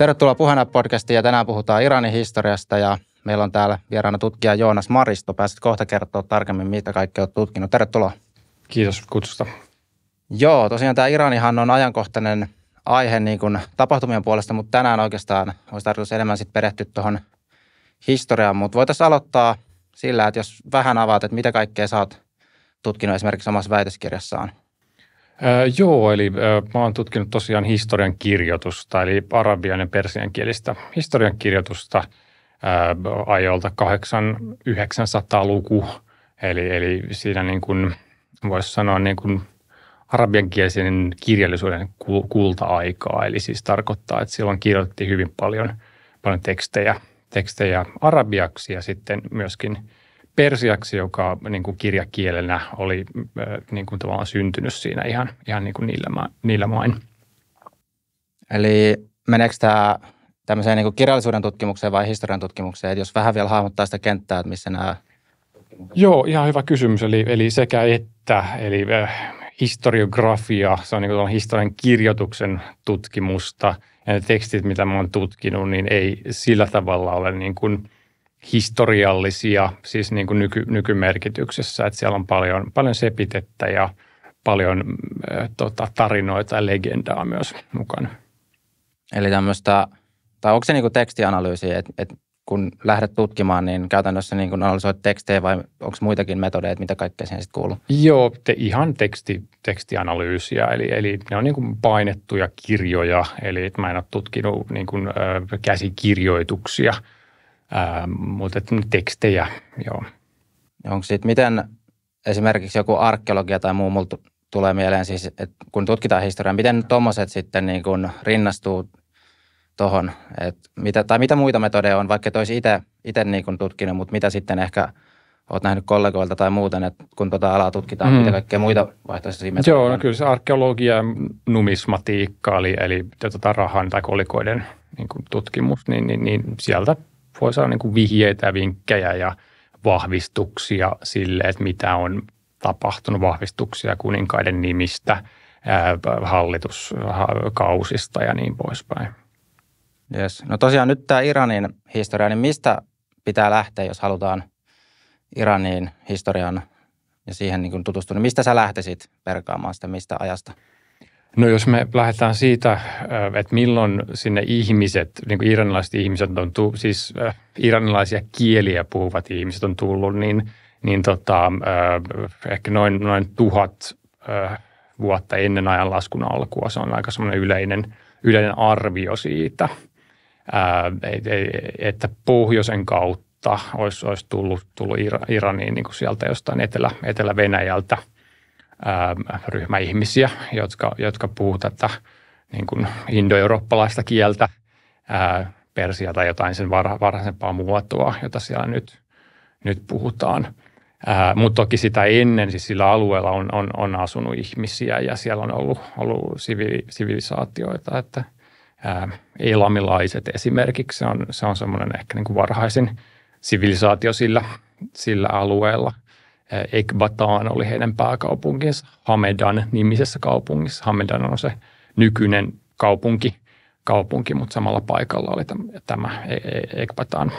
Tervetuloa Puheena podcastiin ja tänään puhutaan Iranin historiasta ja meillä on täällä vieraana tutkija Joonas Maristo. Pääset kohta kertoa tarkemmin, mitä kaikkea olet tutkinut. Tervetuloa. Kiitos kutsusta. Joo, tosiaan tämä Iranihan on ajankohtainen aihe niin kuin tapahtumien puolesta, mutta tänään oikeastaan olisi tarkoitus enemmän sitten perehtyä tuohon historiaan. Mutta voitaisiin aloittaa sillä, että jos vähän avaat, että mitä kaikkea sä oot tutkinut esimerkiksi omassa väitöskirjassaan – Öö, joo, eli öö, mä oon tutkinut tosiaan historian kirjoitusta, eli arabian ja persian kielistä historian kirjoitusta öö, ajoilta 800-900-luku. Eli, eli siinä niin kuin voisi sanoa niin kuin arabiankielisen kirjallisuuden kulta-aikaa. Eli siis tarkoittaa, että silloin kirjoitettiin hyvin paljon, paljon tekstejä, tekstejä arabiaksi ja sitten myöskin – persiaksi, joka niin kuin kirjakielenä oli niin kuin tavallaan syntynyt siinä ihan, ihan niin kuin niillä, ma- niillä main. Eli meneekö tämä tämmöiseen niin kuin kirjallisuuden tutkimukseen vai historian tutkimukseen, että jos vähän vielä hahmottaa sitä kenttää, että missä nämä... Joo, ihan hyvä kysymys. Eli, eli sekä että, eli historiografia, se on niin kuin historian kirjoituksen tutkimusta ja ne tekstit, mitä mä oon tutkinut, niin ei sillä tavalla ole niin kuin – historiallisia, siis niin kuin nyky, nykymerkityksessä, että siellä on paljon, paljon sepitettä ja paljon äh, tota, tarinoita ja legendaa myös mukana. Eli tämmöistä, tai onko se niin kuin tekstianalyysi, että että kun lähdet tutkimaan, niin käytännössä niin kuin analysoit tekstejä vai onko muitakin metodeja, että mitä kaikkea siihen sitten kuuluu? Joo, te, ihan teksti, tekstianalyysiä, eli, eli ne on niin kuin painettuja kirjoja, eli mä en ole tutkinut niin kuin, äh, käsikirjoituksia – Ää, mutta tekstejä, joo. Onko sitten miten esimerkiksi joku arkeologia tai muu multa tulee mieleen siis, että kun tutkitaan historiaa, miten tuommoiset sitten niin kun rinnastuu tuohon, mitä, tai mitä muita metodeja on, vaikka toisi itse niin kun tutkinut, mutta mitä sitten ehkä olet nähnyt kollegoilta tai muuten, että kun tuota alaa tutkitaan, mm. mitä kaikkea muita vaihtoehtoisia no metodeja Joo, on. kyllä se arkeologia ja numismatiikka, eli, eli tuota rahan tai kolikoiden niin tutkimus, niin, niin, niin sieltä voi saada niin kuin vihjeitä, vinkkejä ja vahvistuksia sille, että mitä on tapahtunut, vahvistuksia kuninkaiden nimistä, hallituskausista ja niin poispäin. Yes. No tosiaan nyt tämä Iranin historia, niin mistä pitää lähteä, jos halutaan Iranin historian ja siihen niin tutustua, niin mistä sä lähtisit perkaamaan sitä, mistä ajasta? No jos me lähdetään siitä, äh, että milloin sinne ihmiset, niin kuin iranilaiset ihmiset on tullut, siis äh, iranilaisia kieliä puhuvat ihmiset on tullut, niin, niin tota, äh, ehkä noin, noin tuhat vuotta ennen ajan laskun alkua. Se on aika semmoinen yleinen, yleinen arvio siitä, että pohjoisen kautta olisi, olisi tullut, tullut Iraniin niin kuin sieltä jostain Etelä, Etelä-Venäjältä – Ähm, ryhmä ihmisiä, jotka, jotka puhuu tätä niin kuin indo-eurooppalaista kieltä, ää, persiä tai jotain sen varhaisempaa muotoa, jota siellä nyt, nyt puhutaan. Mutta toki sitä ennen, siis sillä alueella on, on, on asunut ihmisiä ja siellä on ollut, ollut sivi, sivilisaatioita, että ää, elamilaiset esimerkiksi, se on, se on semmoinen ehkä niin kuin varhaisin sivilisaatio sillä, sillä alueella – Ekbataan eh, oli heidän pääkaupunkinsa Hamedan nimisessä kaupungissa. Hamedan on se nykyinen kaupunki, kaupunki mutta samalla paikalla oli tämä Ekbataan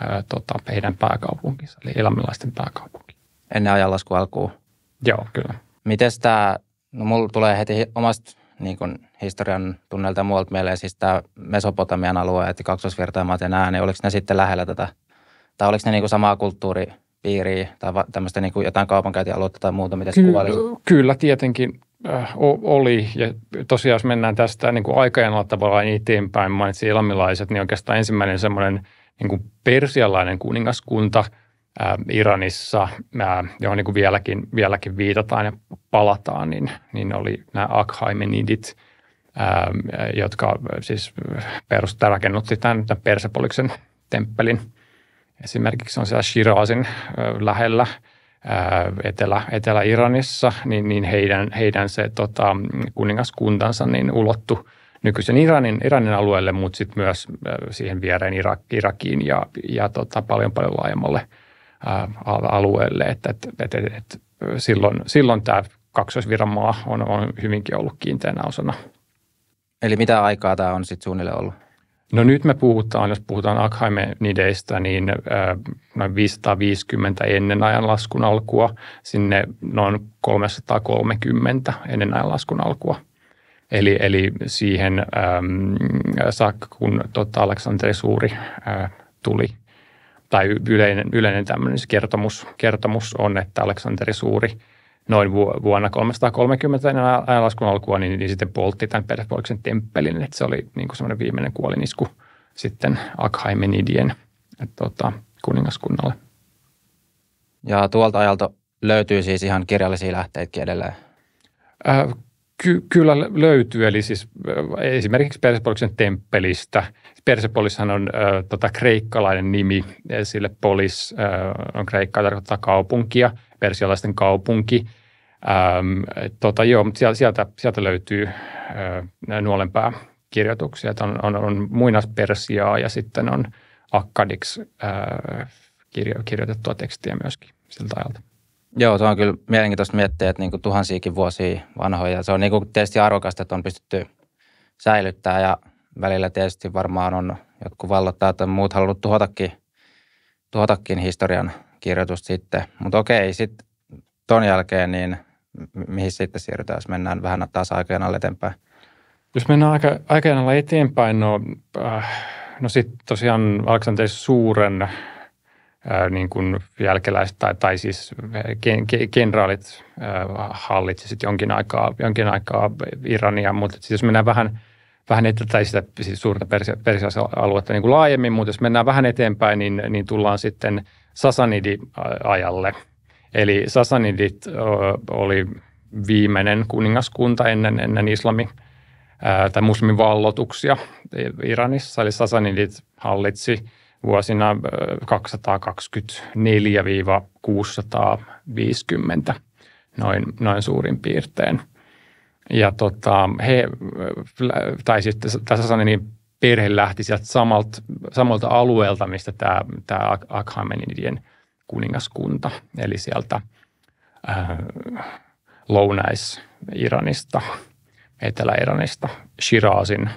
e- tota, heidän pääkaupunkinsa, eli elämänlaisten pääkaupunki. Ennen ajanlasku alkuu. Joo, kyllä. Miten tämä, no mulla tulee heti omasta niin kun historian tunnelta muualta mieleen, siis tämä Mesopotamian alue, että kaksosvirtaimat ja nämä, niin oliko ne sitten lähellä tätä, tai oliko ne niin kuin samaa kulttuuri, piiriä tai va- tämmöistä niin kuin jotain kaupankäytialuetta tai muuta, mitä Ky- kuvailisit? Kyllä tietenkin äh, oli ja tosiaan jos mennään tästä niin kuin aikajanalla tavallaan eteenpäin, mainitsin elamilaiset, niin oikeastaan ensimmäinen semmoinen niin kuin persialainen kuningaskunta äh, Iranissa, äh, johon niin kuin vieläkin, vieläkin viitataan ja palataan, niin, niin oli nämä Akhaimenidit äh, – jotka siis perust, rakennutti tämän, tämän Persepoliksen temppelin esimerkiksi on siellä Shirazin lähellä Etelä, Etelä-Iranissa, niin, niin heidän, heidän se tota, kuningaskuntansa niin ulottu nykyisen Iranin, Iranin alueelle, mutta sitten myös siihen viereen Irak, Irakiin ja, ja tota, paljon paljon laajemmalle alueelle. Et, et, et, et, et silloin silloin tämä kaksoisviranmaa on, on hyvinkin ollut kiinteänä osana. Eli mitä aikaa tämä on sitten suunnilleen ollut? No nyt me puhutaan, jos puhutaan Akhaimenideistä, niin äh, noin 550 ennen ajanlaskun alkua sinne noin 330 ennen ajanlaskun alkua. Eli, eli siihen äm, saakka, kun tota Aleksanteri Suuri ää, äh, tuli, tai yleinen, yleinen tämmöinen siis kertomus, kertomus on, että Aleksanteri Suuri – noin vuonna 330 ennen ajanlaskun alkua, niin, niin sitten poltti tämän Persepoliksen temppelin. Että se oli niin kuin semmoinen viimeinen kuolinisku sitten Akhaimenidien tota, kuningaskunnalle. Ja tuolta ajalta löytyy siis ihan kirjallisia lähteitäkin edelleen? Äh, ky- kyllä löytyy, eli siis äh, esimerkiksi Persepoliksen temppelistä. Persepolishan on äh, tota, kreikkalainen nimi, äh, sille polis äh, on kreikkaa tarkoittaa kaupunkia, persialaisten kaupunki – Ähm, tota, joo, mutta sieltä, sieltä löytyy äh, nuolenpää kirjoituksia. Että on, on, on muinaispersiaa ja sitten on akkadiksi äh, kirjo, kirjoitettua tekstiä myöskin siltä ajalta. Joo, se on kyllä mielenkiintoista miettiä, että niinku tuhansiakin vuosia vanhoja. Se on niinku tietysti arvokasta, että on pystytty säilyttää ja välillä tietysti varmaan on jotkut vallottaa, tai muut halunnut tuhotakin, tuhotakin historian kirjoitusta sitten. Mutta okei, sitten ton jälkeen niin – mihin sitten siirrytään, jos mennään vähän taas alle eteenpäin? Jos mennään aika, alle eteenpäin, no, äh, no sitten tosiaan Aleksanteri Suuren äh, niin kuin jälkeläiset tai, tai siis gen, gen, generaalit äh, äh sitten jonkin aikaa, jonkin aikaa Irania, mutta sitten siis jos mennään vähän – vähän eteenpäin sitä siis suurta Persias-aluetta niin kuin laajemmin, mutta jos mennään vähän eteenpäin, niin, niin tullaan sitten Sasanidi-ajalle äh, – Eli Sasanidit oli viimeinen kuningaskunta ennen, ennen islami tai muslimin vallotuksia Iranissa. Eli Sasanidit hallitsi vuosina 224-650 noin, noin suurin piirtein. Ja tota, he, tai sitten tässä sanoin, niin perhe lähti sieltä samalta, samalta alueelta, mistä tämä, tämä Akhamenidien kuningaskunta, eli sieltä äh, lounais-Iranista, Etelä-Iranista, Shirazin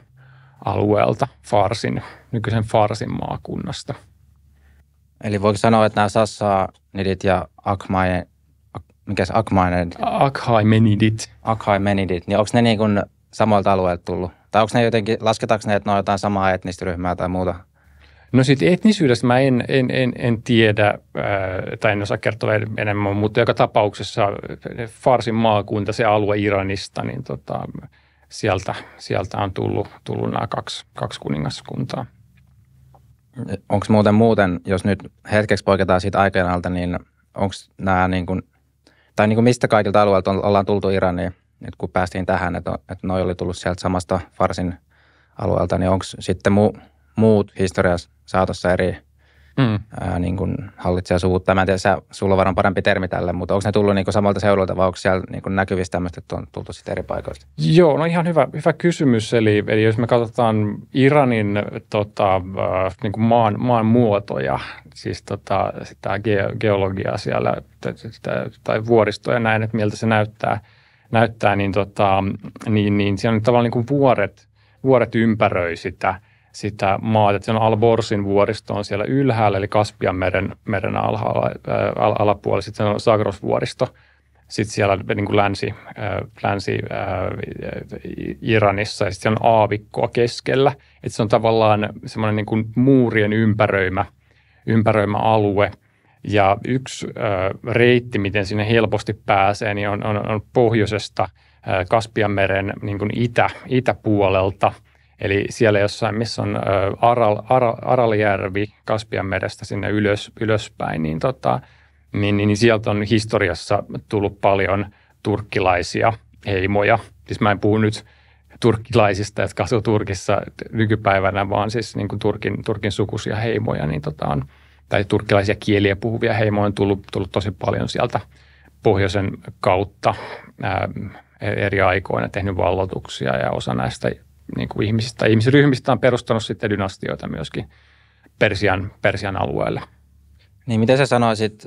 alueelta, Farsin, nykyisen Farsin maakunnasta. Eli voiko sanoa, että nämä Sassa, Nidit ja Akmainen, mikä se Akmainen? Akhaimenidit. Akhaimenidit, niin onko ne niin kuin samoilta alueelta tullut? Tai onko ne jotenkin, lasketaanko ne, että ne on jotain samaa etnistä ryhmää tai muuta? No sitten etnisyydestä mä en, en, en, en tiedä, tai en osaa kertoa enemmän, mutta joka tapauksessa Farsin maakunta, se alue Iranista, niin tota, sieltä, sieltä on tullut, tullut nämä kaksi, kaksi kuningaskuntaa. Onko muuten muuten, jos nyt hetkeksi poiketaan siitä aikajanalta, niin onko nämä niin kuin, tai niin kuin mistä kaikilta alueilta on, ollaan tultu Iraniin, niin nyt kun päästiin tähän, että, että noi oli tullut sieltä samasta Farsin alueelta, niin onko sitten muu, muut historiassa saatossa eri mm. ää, niin kuin hallitsijasuvut. Mä en tiedä, sulla on varmaan parempi termi tälle, mutta onko ne tullut niin kuin samalta seudulta vai onko siellä niin kuin näkyvissä tämmöistä, että on tultu sitten eri paikoista? Joo, no ihan hyvä, hyvä kysymys. Eli, eli jos me katsotaan Iranin tota, äh, niin kuin maan, maan muotoja, siis tota, sitä ge- geologiaa siellä sitä, tai vuoristoja näin, että miltä se näyttää, näyttää niin, tota, niin, niin siellä on tavallaan niin kuin vuoret, vuoret ympäröi sitä – sitä maata. Että se on Alborsin vuoristo on siellä ylhäällä, eli Kaspian meren, meren alhaalla, ää, äh, alapuolella. Sitten on Sagros vuoristo Sitten siellä niin kuin länsi, äh, länsi äh, Iranissa ja sitten on aavikkoa keskellä. Että se on tavallaan semmoinen niin kuin muurien ympäröimä, ympäröimä alue. Ja yksi äh, reitti, miten sinne helposti pääsee, niin on, on, on pohjoisesta äh, Kaspianmeren niin kuin itä, itäpuolelta – Eli siellä jossain, missä on Aral, Aral, Araljärvi Kaspian merestä sinne ylös, ylöspäin, niin, tota, niin, niin, niin sieltä on historiassa tullut paljon turkkilaisia heimoja. Siis mä en puhu nyt turkkilaisista, jotka asuu Turkissa nykypäivänä, vaan siis niin kuin Turkin, Turkin sukuisia heimoja, niin tota on, tai turkkilaisia kieliä puhuvia heimoja on tullut, tullut tosi paljon sieltä pohjoisen kautta ää, eri aikoina tehnyt vallotuksia ja osa näistä niin kuin ihmisistä tai ihmisryhmistä on perustanut sitten dynastioita myöskin Persian, Persian alueelle. Niin miten sä sanoisit,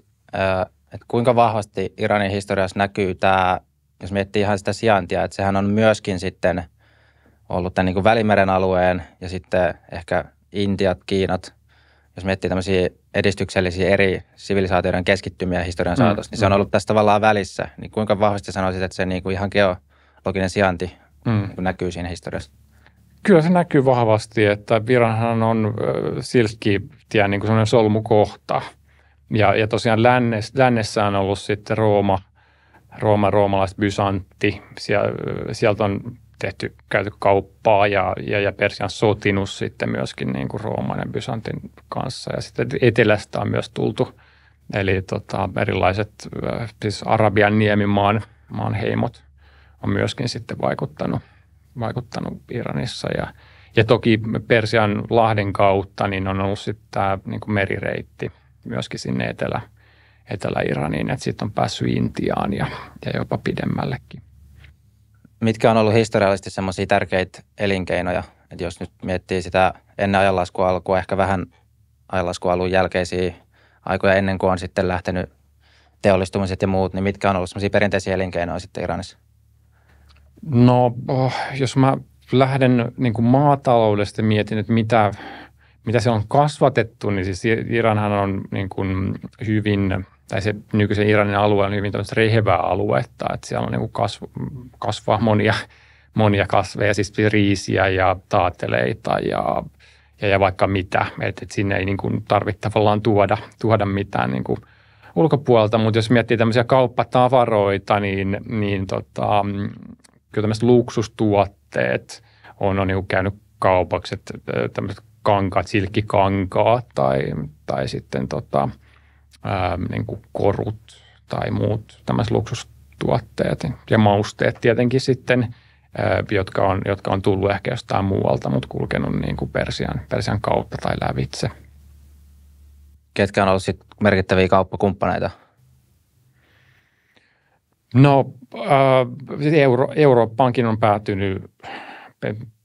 että kuinka vahvasti Iranin historiassa näkyy tämä, jos miettii ihan sitä sijaintia, että sehän on myöskin sitten ollut tämän niin kuin Välimeren alueen ja sitten ehkä Intiat, Kiinat, jos miettii tämmöisiä edistyksellisiä eri sivilisaatioiden keskittymiä historian mm, saatossa, mm, niin se on mm. ollut tässä tavallaan välissä. Niin kuinka vahvasti sanoisit, että se niin kuin ihan geologinen sijainti mm. niin näkyy siinä historiassa? Kyllä se näkyy vahvasti, että viranhan on silkkitie niin kuin solmukohta. Ja, ja tosiaan lännessä, lännessä on ollut sitten Rooma, Rooma roomalaiset Bysantti. Sie, sieltä on tehty, käyty kauppaa ja, ja, ja Persian sotinus sitten myöskin niin kuin Rooman ja Bysantin kanssa. Ja sitten etelästä on myös tultu, eli tota, erilaiset siis Arabian niemimaan maan heimot on myöskin sitten vaikuttanut – vaikuttanut Iranissa ja ja toki Persian lahden kautta niin on ollut sitten tämä niin merireitti myöskin sinne etelä, Etelä-Iraniin, että sitten on päässyt Intiaan ja, ja jopa pidemmällekin. Mitkä on ollut historiallisesti semmoisia tärkeitä elinkeinoja? Et jos nyt miettii sitä ennen ajanlaskua alkua, ehkä vähän ajanlaskua alun jälkeisiä aikoja ennen kuin on sitten lähtenyt teollistumiset ja muut, niin mitkä on ollut semmoisia perinteisiä elinkeinoja sitten Iranissa? No, oh, jos mä lähden niin kuin maataloudesta mietin, että mitä, mitä se on kasvatettu, niin siis Iranhan on niin kuin hyvin, tai se nykyisen Iranin alue on hyvin tämmöistä rehevää aluetta, että siellä on niin kuin kasv, kasvaa monia, monia kasveja, siis riisiä ja taateleita ja, ja, ja vaikka mitä, että et sinne ei niin kuin tarvitse tavallaan tuoda, tuoda mitään niin kuin ulkopuolelta, mutta jos miettii tämmöisiä kauppatavaroita, niin, niin tota, kyllä tämmöiset luksustuotteet on, on niin käynyt kaupaksi, että tämmöiset kankaat, silkkikankaat tai, tai sitten tota, ää, niin kuin korut tai muut tämmöiset luksustuotteet ja mausteet tietenkin sitten, ää, jotka on, jotka on tullut ehkä jostain muualta, mutta kulkenut niin kuin Persian, Persian kautta tai lävitse. Ketkä on ollut sitten merkittäviä kauppakumppaneita – No äh, siis Euro, Eurooppaankin on päätynyt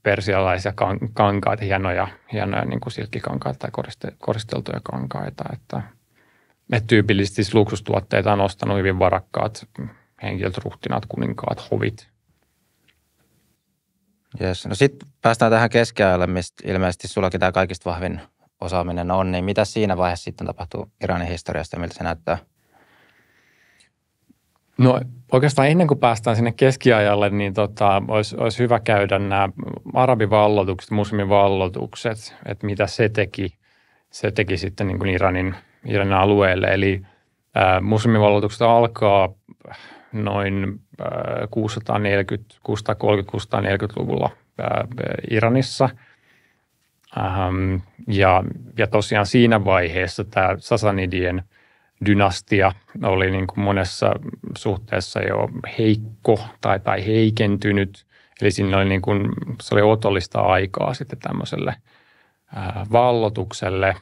persialaisia kan, kankaita, hienoja, hienoja niin kuin silkkikankaita tai koriste, koristeltuja kankaita. Että, että tyypillisesti siis luksustuotteita on ostanut hyvin varakkaat henkilöt, ruhtinaat, kuninkaat, hovit. Yes. No sitten päästään tähän keskiajalle, mistä ilmeisesti sullakin tämä kaikista vahvin osaaminen on, niin mitä siinä vaiheessa sitten tapahtuu Iranin historiasta ja miltä se näyttää – No oikeastaan ennen kuin päästään sinne keskiajalle, niin tota, olisi, olisi hyvä käydä nämä arabivallotukset, muslimivallotukset, että mitä se teki. Se teki sitten niin kuin Iranin, Iranin alueelle. Eli ää, äh, muslimivallotukset alkaa äh, noin 640-640-luvulla äh, Iranissa. Ähm, ja, ja tosiaan siinä vaiheessa tämä Sasanidien – dynastia oli niin kuin monessa suhteessa jo heikko tai, tai heikentynyt. Eli siinä oli niin kuin, se oli otollista aikaa sitten tämmöiselle ää, vallotukselle.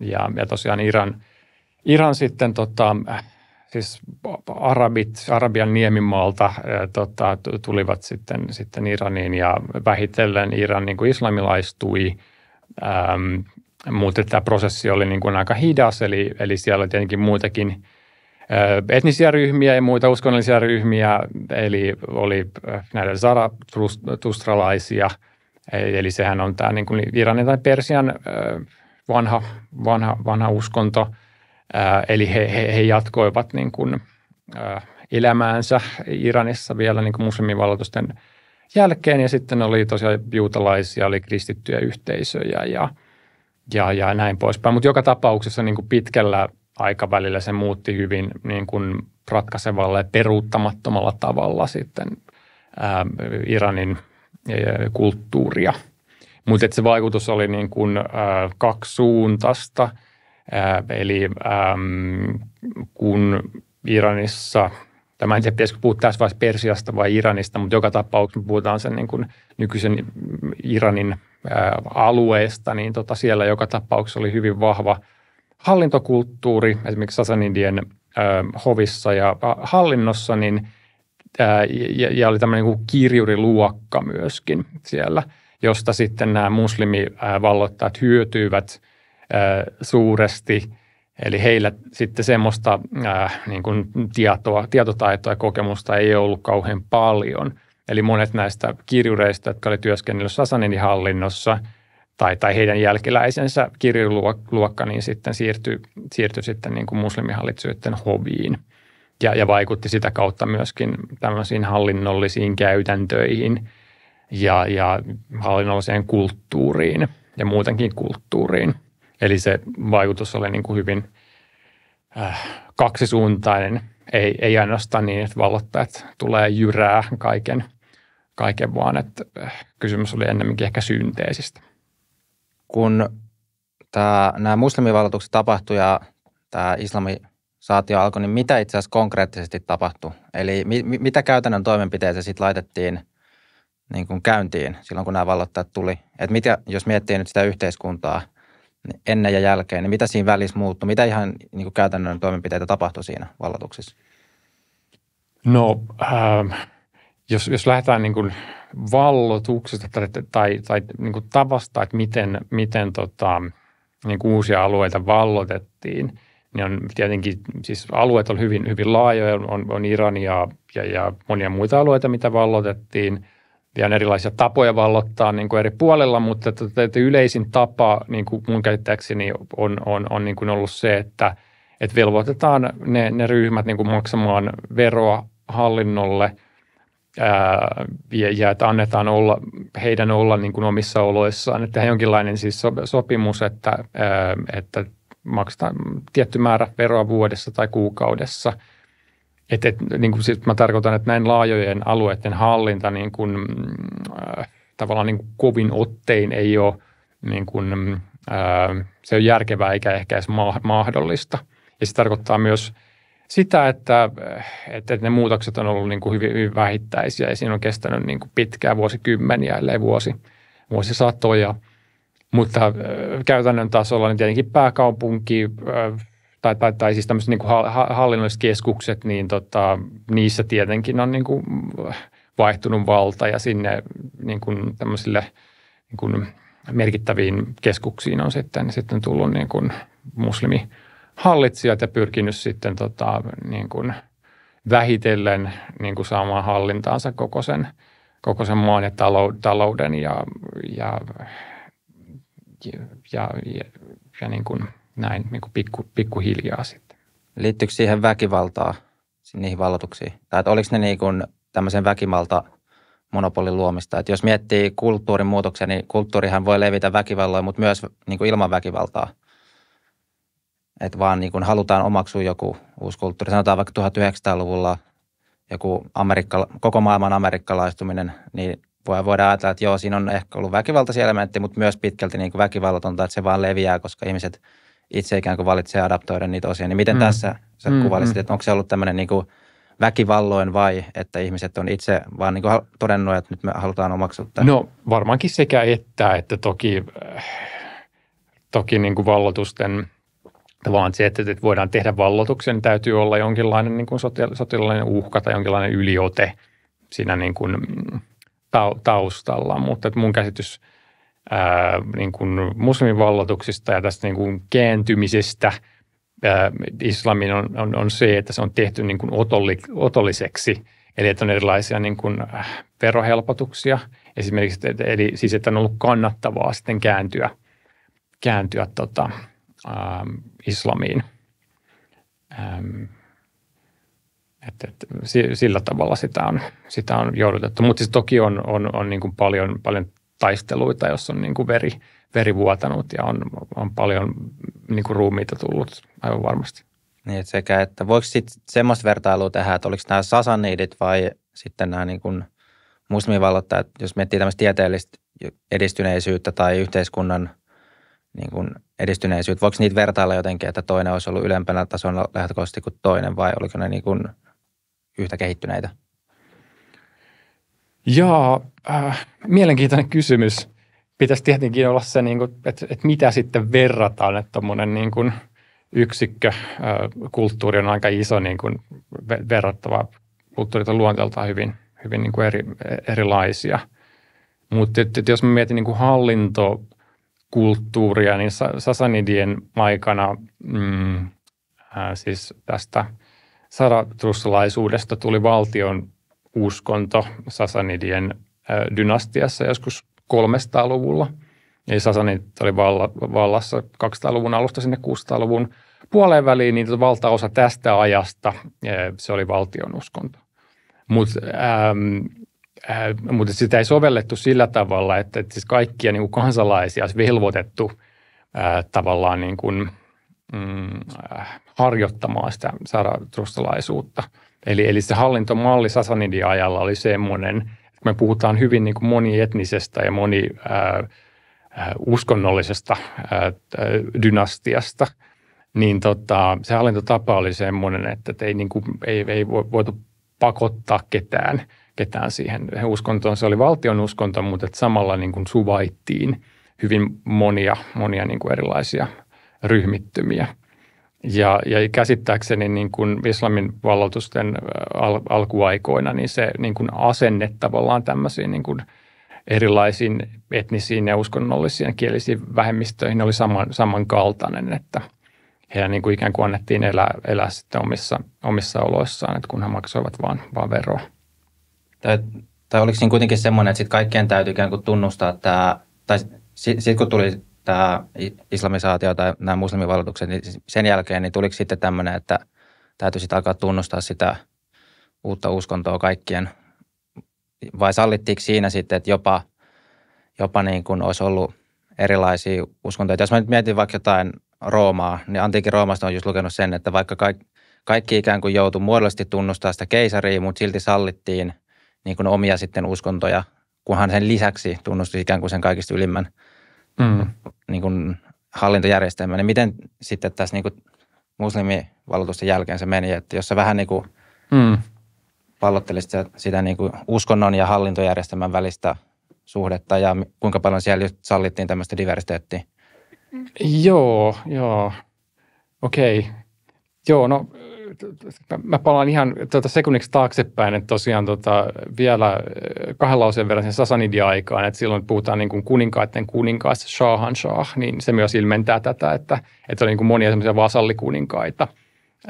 Ja, ja tosiaan Iran, Iran sitten tota, siis arabit Arabian niemimaalta ää, tota, tulivat sitten, sitten Iraniin ja vähitellen Iran niin kuin islamilaistui – ähm, mutta tämä prosessi oli niin kuin aika hidas, eli, eli siellä oli tietenkin muitakin etnisiä ryhmiä ja muita uskonnollisia ryhmiä, eli oli näitä zaratustralaisia, e-, eli sehän on tämä niin kuin Iranin tai Persian vanha, vanha, vanha uskonto, eli he, he, he jatkoivat niin kuin elämäänsä Iranissa vielä niin kuin jälkeen, ja sitten oli tosiaan juutalaisia, oli kristittyjä yhteisöjä ja – ja, ja näin poispäin. Mutta joka tapauksessa niin kuin pitkällä aikavälillä se muutti hyvin niin kuin ratkaisevalla ja peruuttamattomalla tavalla sitten ää, Iranin ää, kulttuuria. Mutta se vaikutus oli niin kuin, ää, kaksisuuntaista, ää, eli ää, kun Iranissa tai mä en tiedä, pitäisikö puhua tässä vaiheessa Persiasta vai Iranista, mutta joka tapauksessa puhutaan sen niin kuin nykyisen Iranin alueesta, niin tota siellä joka tapauksessa oli hyvin vahva hallintokulttuuri, esimerkiksi Sasanidien hovissa ja hallinnossa, niin ja, ja oli tämmöinen niin kirjuriluokka myöskin siellä, josta sitten nämä muslimivalloittajat hyötyivät suuresti – Eli heillä sitten semmoista äh, niin kuin tietoa, tietotaitoa ja kokemusta ei ollut kauhean paljon. Eli monet näistä kirjureista, jotka oli työskennellyt Sasanin hallinnossa tai, tai heidän jälkeläisensä kirjuluokka, niin sitten siirtyi, siirtyi sitten niin kuin muslimihallitsijoiden hoviin. Ja, ja vaikutti sitä kautta myöskin tämmöisiin hallinnollisiin käytäntöihin ja, ja hallinnolliseen kulttuuriin ja muutenkin kulttuuriin. Eli se vaikutus oli niin kuin hyvin äh, kaksisuuntainen ei, ei ainoastaan niin, että valottajat tulee jyrää kaiken kaiken, vaan että äh, kysymys oli ennemminkin ehkä synteesistä. Kun tämä, nämä muslimivallatukset tapahtui ja tämä islamisaatio alkoi, niin mitä itse asiassa konkreettisesti tapahtui? Eli mi, mitä käytännön toimenpiteitä sitten laitettiin niin kuin käyntiin silloin, kun nämä vallottajat tuli? Et mitä, jos miettii nyt sitä yhteiskuntaa niin ennen ja jälkeen, niin mitä siinä välissä muuttui? Mitä ihan niin kuin käytännön toimenpiteitä tapahtui siinä vallotuksessa? No, ähm, jos, jos lähdetään niin kuin vallotuksesta tai, tai, tai niin kuin tavasta, että miten, miten tota, niin kuin uusia alueita vallotettiin, niin on tietenkin, siis alueet on hyvin, hyvin laajoja, on, on Irania ja, ja monia muita alueita, mitä vallotettiin, ja on erilaisia tapoja vallottaa niin kuin eri puolella, mutta että, että yleisin tapa niin kuin mun käsittääkseni on, on, on niin kuin ollut se, että, että velvoitetaan ne, ne ryhmät niin kuin maksamaan veroa hallinnolle – ää, ja, ja että annetaan olla, heidän olla niin kuin omissa oloissaan. Että jonkinlainen siis sopimus, että, että maksetaan tietty määrä veroa vuodessa tai kuukaudessa. että että, niin kuin siis mä tarkoitan, että näin laajojen alueiden hallinta niin kuin, äh, tavallaan niin kuin kovin ottein ei ole, niin kuin, äh, se on järkevää eikä ehkä edes ma- mahdollista. Ja se tarkoittaa myös – sitä, eh, että, että ne muutokset on ollut niin kuin hyvin, hyvin vähittäisiä ja siinä on kestänyt niin kuin pitkää vuosikymmeniä, ellei vuosi, vuosisatoja. Mutta äh, käytännön tasolla niin tietenkin pääkaupunki äh, tai, tai, tai siis tämmöiset niin kuin hallinnolliset keskukset, niin tota, niissä tietenkin on niin kuin vaihtunut valta ja sinne niin kuin tämmöisille niin kuin merkittäviin keskuksiin on sitten, sitten tullut niin kuin muslimi – hallitsijat ja pyrkinyt sitten tota, niin kuin vähitellen niin kuin saamaan hallintaansa koko sen, koko sen maan ja talouden ja, ja, ja, ja, ja, ja niin kuin näin niin kuin pikku, pikkuhiljaa sitten. Liittyykö siihen väkivaltaa, niihin vallatuksiin? Tai oliko ne niin kuin tämmöisen väkivalta monopolin luomista. Että jos miettii kulttuurin muutoksia, niin kulttuurihan voi levitä väkivalloin, mutta myös niin kuin ilman väkivaltaa että vaan niin kuin halutaan omaksua joku uusi kulttuuri. Sanotaan vaikka 1900-luvulla joku Amerikka, koko maailman amerikkalaistuminen, niin voi, voidaan ajatella, että joo, siinä on ehkä ollut väkivaltaisia elementtejä, mutta myös pitkälti niin kuin väkivallatonta, että se vaan leviää, koska ihmiset itse ikään kuin valitsee adaptoida niitä osia. Niin miten mm. tässä sä mm, kuvailisit, mm. että onko se ollut tämmöinen niin kuin väkivalloin vai, että ihmiset on itse vaan niin kuin todennut, että nyt me halutaan omaksua tämän? No varmaankin sekä että, että toki, toki niin kuin vallotusten – vaan se, että, että voidaan tehdä vallotuksen, täytyy olla jonkinlainen niin kuin sotilaallinen uhka tai jonkinlainen yliote siinä niin kuin mm, taustalla. Mutta että mun käsitys ää, niin kuin muslimin vallotuksista ja tästä niin kuin kääntymisestä ää, islamin on, on, on se, että se on tehty niin kuin otolli, otolliseksi. Eli että on erilaisia niin kuin äh, verohelpotuksia esimerkiksi, eli siis että on ollut kannattavaa sitten kääntyä, kääntyä tota, ähm, islamiin. Ähm, et, et, sillä tavalla sitä on, sitä on joudutettu. Mutta siis toki on, on, on niin kuin paljon, paljon taisteluita, jos on niin kuin veri, veri vuotanut ja on, on paljon niin kuin ruumiita tullut aivan varmasti. Niin, että sekä, että voiko sitten semmoista vertailua tehdä, että oliko nämä sasaniidit vai sitten nämä niin kuin muslimivallat, että jos miettii tämmöistä tieteellistä edistyneisyyttä tai yhteiskunnan – niin kuin edistyneisyyttä? Voiko niitä vertailla jotenkin, että toinen olisi ollut ylempänä tasolla lähtökohtaisesti kuin toinen vai oliko ne niin kuin yhtä kehittyneitä? Joo, äh, mielenkiintoinen kysymys. Pitäisi tietenkin olla se, niin kuin, että, että mitä sitten verrataan, että tuommoinen niin kuin yksikkö, äh, kulttuuri on aika iso niin kuin verrattava. Kulttuurit on luonteeltaan hyvin, hyvin niin kuin eri, erilaisia. Mutta jos mä mietin niin kuin hallinto kulttuuria, niin Sasanidien aikana mm, ää, siis tästä saratrussalaisuudesta tuli valtion uskonto Sasanidien ää, dynastiassa joskus 300-luvulla. Eli Sasanit oli valla, vallassa 200-luvun alusta sinne 600-luvun puoleen väliin, niin valtaosa tästä ajasta ää, se oli valtion uskonto. Mutta ähm, mutta sitä ei sovellettu sillä tavalla, että, että siis kaikkia niin kuin kansalaisia olisi velvoitettu ää, tavallaan niin kuin, mm, äh, harjoittamaan sitä saratrustalaisuutta. Eli, eli se hallintomalli Sasanidin ajalla oli semmoinen, että me puhutaan hyvin niin kuin monietnisestä ja moni ää, uskonnollisesta ää, dynastiasta, niin tota, se hallintotapa oli semmoinen, että ei, niin kuin, ei, ei voitu pakottaa ketään – ketään siihen uskontoon. Se oli valtion uskonto, mutta samalla niin kuin suvaittiin hyvin monia, monia niin kuin erilaisia ryhmittymiä. Ja, ja käsittääkseni niin kuin islamin valloitusten al- alkuaikoina niin se niin kuin asenne tavallaan tämmöisiin niin kuin erilaisiin etnisiin ja uskonnollisiin ja kielisiin vähemmistöihin oli saman, samankaltainen, että heidän niin kuin ikään kuin annettiin elää, elää sitten omissa, omissa oloissaan, että he maksoivat vaan, veroa tai, tai oliko siinä kuitenkin semmoinen, että sitten kaikkien täytyy ikään kuin tunnustaa tämä, tai sitten kun tuli tämä islamisaatio tai nämä muslimivallitukset, niin sen jälkeen niin tuliko sitten tämmöinen, että täytyy sitten alkaa tunnustaa sitä uutta uskontoa kaikkien, vai sallittiinko siinä sitten, että jopa, jopa niin kuin olisi ollut erilaisia uskontoja. Jos mä nyt mietin vaikka jotain Roomaa, niin antiikin Roomasta on just lukenut sen, että vaikka kaikki, kaikki ikään kuin joutui muodollisesti tunnustaa sitä keisaria, mutta silti sallittiin niin kuin omia sitten uskontoja, kunhan sen lisäksi tunnusti ikään kuin sen kaikista ylimmän mm. niin kuin hallintojärjestelmän. Niin miten sitten tässä niin kuin muslimivaltuusten jälkeen se meni, että jos se vähän niin kuin mm. pallottelisit sitä, sitä niin kuin uskonnon ja hallintojärjestelmän välistä suhdetta ja kuinka paljon siellä just sallittiin tämmöistä diversiteettiä? Mm. Joo, joo. Okei. Okay. Joo, no mä palaan ihan tuota sekunniksi taaksepäin, että tosiaan tota, vielä äh, kahden lauseen verran sen Sasanidia aikaan, että silloin puhutaan niin kuin kuninkaiden kuninkaista, Shahan Shah, niin se myös ilmentää tätä, että, että oli niin kuin monia semmoisia vasallikuninkaita.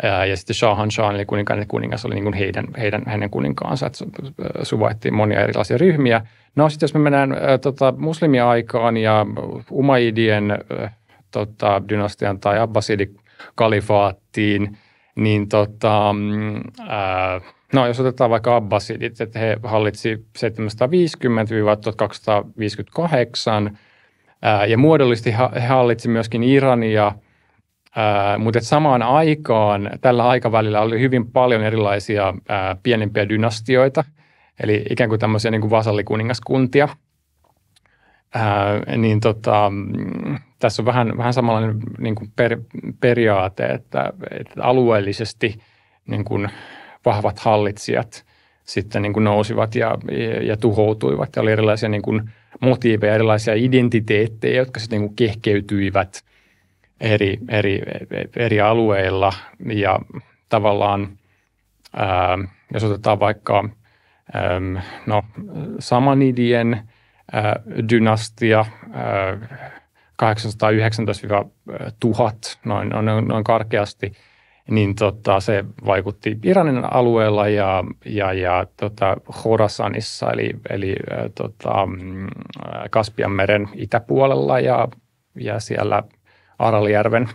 Äh, ja sitten Shahan Shah, eli kuninkainen kuningas, oli niin kuin heidän, heidän, hänen kuninkaansa, että äh, suvaittiin monia erilaisia ryhmiä. No sitten jos me mennään tota, muslimiaikaan ja Umaidien tota, dynastian tai Abbasidikalifaattiin – niin tota, mm, ää, no jos otetaan vaikka Abbasidit, että he hallitsi 750-1258 ää, ja muodollisesti he hallitsi myöskin Irania, ää, mutta samaan aikaan tällä aikavälillä oli hyvin paljon erilaisia ää, pienempiä dynastioita, eli ikään kuin tämmöisiä niin kuin vasallikuningaskuntia – Ää, niin tota, tässä on vähän, vähän samanlainen niin kuin per, periaate, että, että alueellisesti niin kuin vahvat hallitsijat sitten niin kuin nousivat ja, ja, ja tuhoutuivat ja oli erilaisia niin kuin motiiveja, erilaisia identiteettejä, jotka sitten niin kuin kehkeytyivät eri, eri, eri alueilla ja tavallaan ää, jos otetaan vaikka ää, no, samanidien – Äh, dynastia, 819-1000 äh, noin, noin, noin karkeasti, niin tota, se vaikutti Iranin alueella ja, ja, ja tota, Khorasanissa, eli, eli äh, tota, mm, meren itäpuolella ja, ja siellä Aralijärven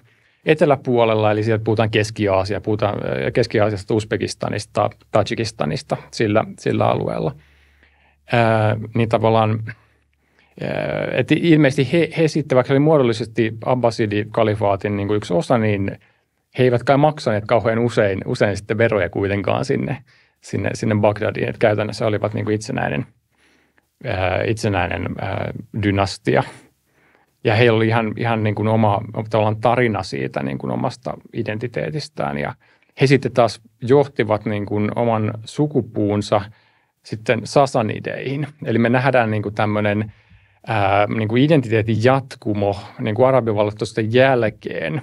eteläpuolella, eli sieltä puhutaan Keski-Aasia, puhutaan Keski-Aasiasta, Uzbekistanista, Tajikistanista sillä, sillä alueella. Ää, niin tavallaan et ilmeisesti he, he sitten, vaikka oli muodollisesti Abbasidi Abbasidi-kalifaatin niin kuin yksi osa, niin he eivät kai maksaneet kauhean usein, usein sitten veroja kuitenkaan sinne, sinne, sinne Bagdadiin. Et käytännössä olivat niin kuin itsenäinen, ää, itsenäinen ää, dynastia. Ja heillä oli ihan, ihan niin kuin oma tavallaan tarina siitä niin kuin omasta identiteetistään. Ja he sitten taas johtivat niin kuin oman sukupuunsa sitten sasanideihin. Eli me nähdään niin kuin tämmöinen – ää, niin kuin identiteetin jatkumo niin kuin arabivalloitusten jälkeen.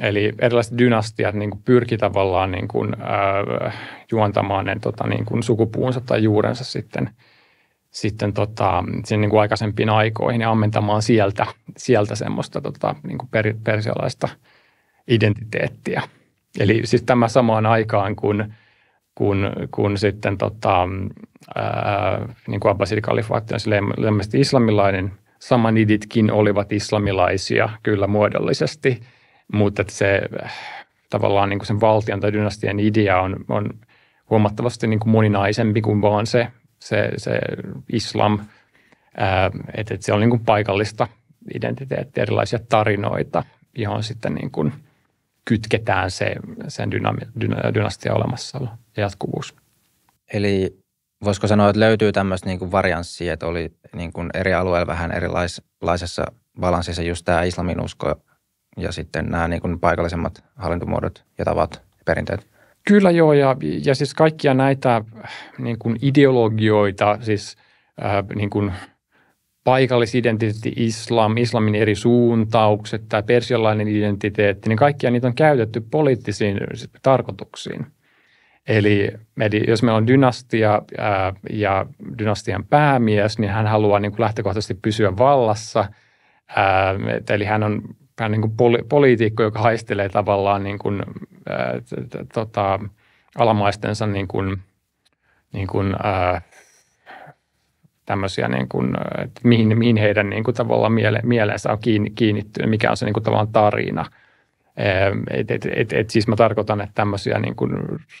Eli erilaiset dynastiat niin kuin pyrki tavallaan niin kuin, ää, juontamaan ne tota, niin kuin sukupuunsa tai juurensa sitten, sitten tota, sen niin kuin aikaisempiin aikoihin ja ammentamaan sieltä, sieltä semmoista tota, niin kuin per, persialaista identiteettiä. Eli siis tämä samaan aikaan, kun – kun, kun sitten tota, ää, niin kuin Abbasid-kalifaatti on ilmeisesti islamilainen. Samaniditkin olivat islamilaisia kyllä muodollisesti, mutta että se tavallaan niin kuin sen valtion tai dynastian idea on, on huomattavasti niin kuin moninaisempi kuin vaan se, se, se islam. Ää, että, että se on niin kuin paikallista identiteettiä, erilaisia tarinoita, johon sitten niin kuin kytketään se, sen dynastian olemassaolo ja jatkuvuus. Eli voisiko sanoa, että löytyy tämmöistä niin kuin varianssia, että oli niin kuin eri alueilla vähän erilaisessa balanssissa just tämä islamin usko ja sitten nämä niin kuin paikallisemmat hallintomuodot ja tavat ja perinteet? Kyllä joo, ja, ja siis kaikkia näitä niin kuin ideologioita, siis äh, niin kuin paikallisidentiteetti, islam, islamin eri suuntaukset tai persialainen identiteetti, niin kaikkia niitä on käytetty poliittisiin tarkoituksiin – Eli, eli jos meillä on dynastia ää, ja dynastian päämies, niin hän haluaa niin kuin lähtökohtaisesti pysyä vallassa. Ää, eli hän on vähän niin kuin poli, poliitikko, joka haistelee tavallaan niin kuin, ää, tota, alamaistensa niin kuin, niin kuin, ää, tämmöisiä, niin kuin, että mihin, mihin heidän niin kuin, tavallaan miele, mieleensä on kiinni, kiinnittynyt, mikä on se niin kuin, tavallaan tarina – et, et, et, et siis mä tarkoitan, että tämmöisiä niin kuin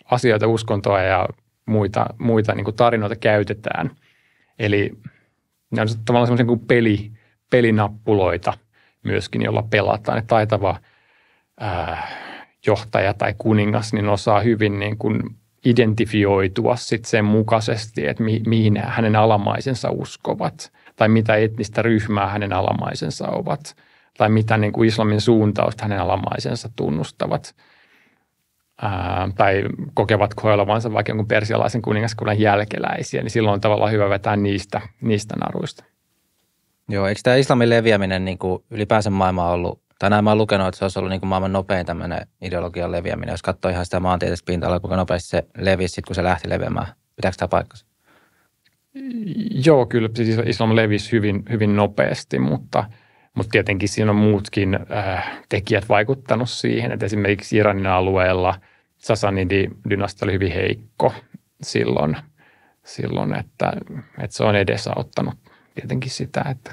asioita, uskontoa ja muita, muita niin kuin tarinoita käytetään. Eli ne on tavallaan semmoisia niin peli, pelinappuloita myöskin, jolla pelataan. Että taitava ää, äh, johtaja tai kuningas niin osaa hyvin niin kuin identifioitua sit sen mukaisesti, että mi, mihin hänen alamaisensa uskovat tai mitä etnistä ryhmää hänen alamaisensa ovat – tai mitä niin kuin islamin suuntaus hänen alamaisensa tunnustavat ää, tai kokevat koelavansa vaikka jonkun persialaisen kuningaskunnan jälkeläisiä, niin silloin on tavallaan hyvä vetää niistä, niistä naruista. Joo, eikö tämä islamin leviäminen niin kuin ylipäänsä maailmaa ollut, tai näin mä olen lukenut, että se olisi ollut niin kuin maailman nopein tämmöinen ideologian leviäminen, jos katsoo ihan sitä maantieteistä pinta-alaa, kuinka nopeasti se levisi sit, kun se lähti leviämään. Pitääkö tämä paikkansa? Joo, kyllä siis islam levisi hyvin, hyvin nopeasti, mutta – mutta tietenkin siinä on muutkin äh, tekijät vaikuttanut siihen, että esimerkiksi Iranin alueella Sasanidi-dynastia oli hyvin heikko silloin, silloin että, että se on edesauttanut tietenkin sitä, että,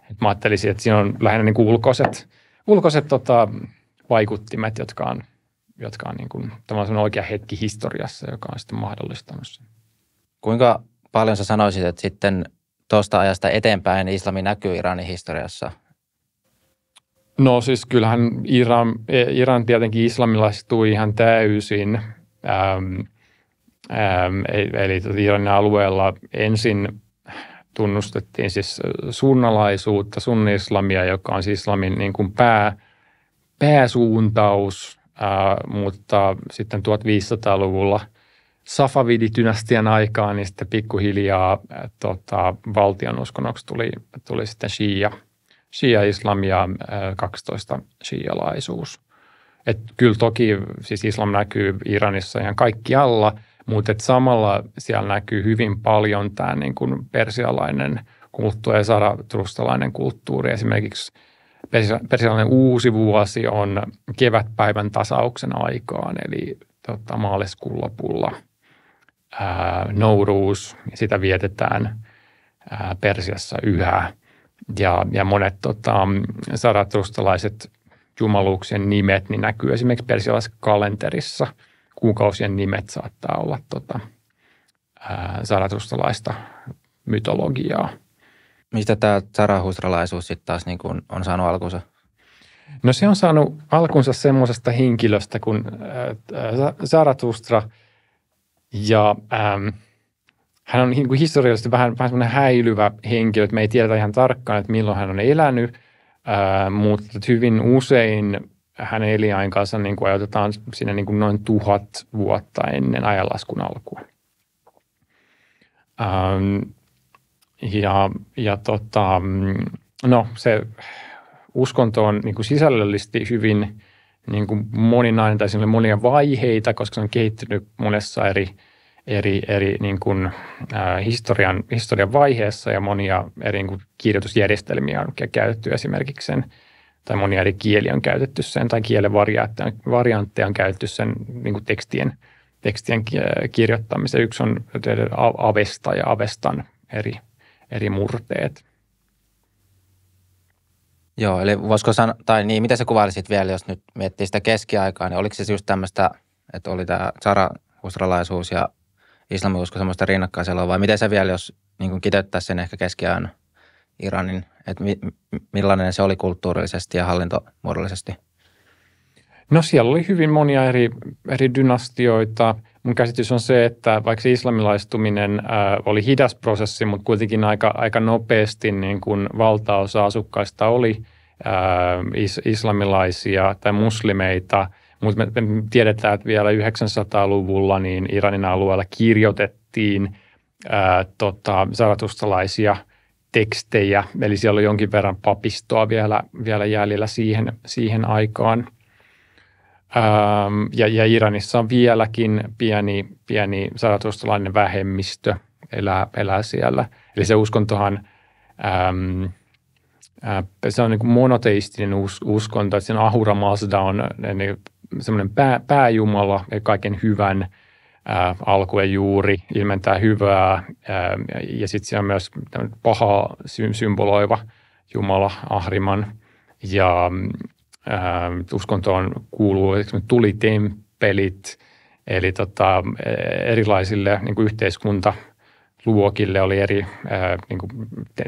että mä ajattelisin, että siinä on lähinnä niin kuin ulkoiset, ulkoiset tota, vaikuttimet, jotka on, jotka on niin kuin, on oikea hetki historiassa, joka on sitten mahdollistanut sen. Kuinka paljon sä sanoisit, että sitten – tuosta ajasta eteenpäin islami näkyy Iranin historiassa? No siis kyllähän Iran, e, Iran tietenkin islamilaistui ihan täysin. Ähm, ähm, eli tuota Iranin alueella ensin tunnustettiin siis sunnalaisuutta, sunni-islamia, joka on siis islamin niin kuin pää, pääsuuntaus, äh, mutta sitten 1500-luvulla – safavidi Safavidi-dynastian aikaan, niin sitten pikkuhiljaa äh, tota, valtion uskonnoksi tuli, tuli sitten shia, shia-islam ja 12 äh, shialaisuus. Et kyllä toki siis islam näkyy Iranissa ihan kaikkialla, mutta et samalla siellä näkyy hyvin paljon tämä niin kuin persialainen kulttuuri ja saratrustalainen kulttuuri. Esimerkiksi persialainen uusi vuosi on kevätpäivän tasauksen aikaan, eli tota, maaliskuun lopulla – ää, nouruus, ja sitä vietetään ää, Persiassa yhä. Ja, ja monet tota, saratrustalaiset jumaluuksien nimet niin näkyy esimerkiksi kalenterissa. Kuukausien nimet saattaa olla tota, ää, saratrustalaista mytologiaa. Mistä tämä sarahustralaisuus sitten taas niin kun on saanut alkunsa? No se on saanut alkunsa semmoisesta henkilöstä kuin Zarathustra – ja ähm, hän on niin kuin historiallisesti vähän, vähän semmoinen häilyvä henkilö, että me ei tiedetä ihan tarkkaan, että milloin hän on elänyt, äh, mutta hyvin usein hänen elinaikaansa niin kuin ajatetaan sinne niin kuin noin tuhat vuotta ennen ajanlaskun alkua. Ähm, ja ja tota, mm, no, se uskonto on niin kuin sisällöllisesti hyvin niin kuin moninainen tai siinä monia vaiheita, koska se on kehittynyt monessa eri, eri, eri niin kuin, äh, historian, historian vaiheessa ja monia eri niin kuin, kirjoitusjärjestelmiä on käytetty esimerkiksi sen, tai monia eri kieliä on käytetty sen, tai kielen variantteja on käytetty sen niin kuin tekstien, tekstien kirjoittamiseen. Yksi on Avesta ja Avestan eri, eri murteet – Joo, eli voisiko sanoa, tai niin, mitä sä kuvailisit vielä, jos nyt miettii sitä keskiaikaa, niin oliko se just tämmöistä, että oli tämä sarahustralaisuus ja islamiusko semmoista rinnakkaiseloa, vai miten se vielä, jos niin kiteyttäisi sen ehkä keskiajan Iranin, että mi, millainen se oli kulttuurillisesti ja hallintomuodollisesti – No siellä oli hyvin monia eri, eri dynastioita. Mun käsitys on se, että vaikka islamilaistuminen äh, oli hidas prosessi, mutta kuitenkin aika, aika nopeasti niin kun valtaosa asukkaista oli äh, is, islamilaisia tai muslimeita. Mutta me, me tiedetään, että vielä 900-luvulla niin Iranin alueella kirjoitettiin äh, tota, saratustalaisia tekstejä, eli siellä oli jonkin verran papistoa vielä, vielä jäljellä siihen, siihen aikaan – Ähm, ja, ja Iranissa on vieläkin pieni, pieni sadatustalainen vähemmistö elää, elää siellä. Eli se uskontohan, ähm, äh, se on niin monoteistinen us, uskonto, että sen Ahura Mazda on niin semmoinen pää, pääjumala kaiken hyvän äh, alku ja juuri, ilmentää hyvää ä, ähm, ja sitten siellä on myös pahaa symboloiva jumala Ahriman ja mm, Äh, uskontoon kuuluu tulitemppelit, eli tota, e, erilaisille niin kuin yhteiskunta luokille oli eri ää, äh, niin kuin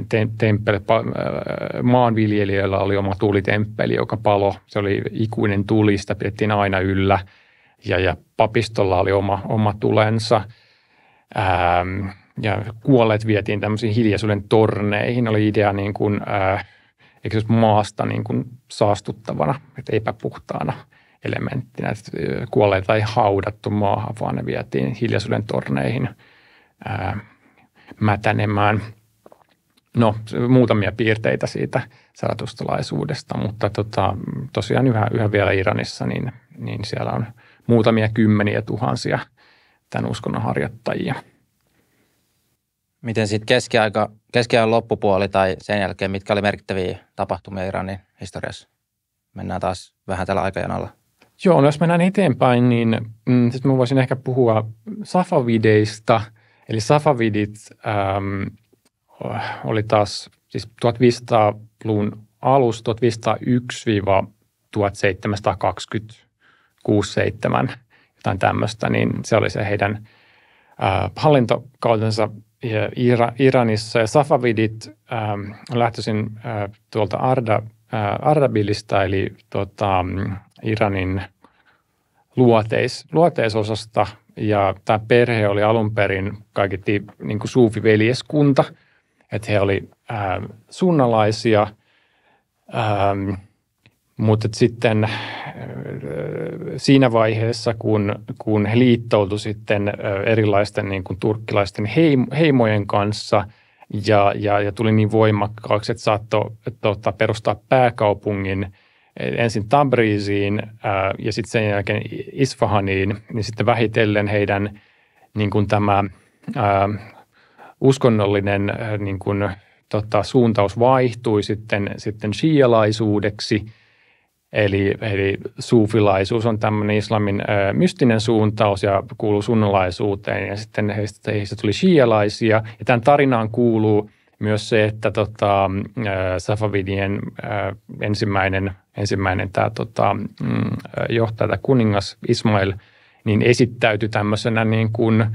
te, äh, maanviljelijöillä oli oma tulitemppeli, joka palo. Se oli ikuinen tuli, sitä pidettiin aina yllä. Ja, ja papistolla oli oma, oma tulensa. Ähm, ja kuolleet vietiin tämmöisiin hiljaisuuden torneihin. Oli idea niin kuin, ää, eikö se maasta niin kuin saastuttavana, että epäpuhtaana elementtinä. Että kuolleita ei haudattu maahan, vaan ne vietiin hiljaisuuden torneihin ää, mätänemään. No, muutamia piirteitä siitä saratustalaisuudesta, mutta tota, tosiaan yhä, yhä vielä Iranissa, niin, niin siellä on muutamia kymmeniä tuhansia tämän uskonnon harjoittajia – Miten sitten keskiaika, keskiajan loppupuoli tai sen jälkeen, mitkä oli merkittäviä tapahtumia Iranin historiassa? Mennään taas vähän tällä aikajanalla. Joo, no jos mennään eteenpäin, niin mm, sitten mä voisin ehkä puhua safavideista. Eli safavidit äm, oli taas siis 1500-luvun alus 1501-1726-7, jotain tämmöistä, niin se oli se heidän äh, hallintokautensa Ira, Iranissa ja Safavidit äh, lähtöisin äh, tuolta Arda, äh, Ardabilista eli tota, Iranin luoteis, luoteisosasta ja tämä perhe oli alun perin kaiketti niin suufiveljeskunta, että he oli äh, sunnalaisia, äh, mutta sitten siinä vaiheessa, kun, kun he liittoutuivat sitten erilaisten niin kuin turkkilaisten heimojen kanssa ja, ja, ja tuli niin voimakkaaksi, että saattoi tota, perustaa pääkaupungin ensin Tabriziin ja sitten sen jälkeen Isfahaniin, niin sitten vähitellen heidän niin kuin tämä ää, uskonnollinen niin kuin, tota, suuntaus vaihtui sitten, sitten shialaisuudeksi – Eli, eli suufilaisuus on tämmöinen islamin ö, mystinen suuntaus ja kuuluu sunnalaisuuteen ja sitten heistä, heistä tuli shialaisia. Ja tämän tarinaan kuuluu myös se, että tota, ö, Safavidien ö, ensimmäinen, ensimmäinen tämä tota, mm, johtaja, tämä kuningas Ismail, niin esittäytyi tämmöisenä niin kuin –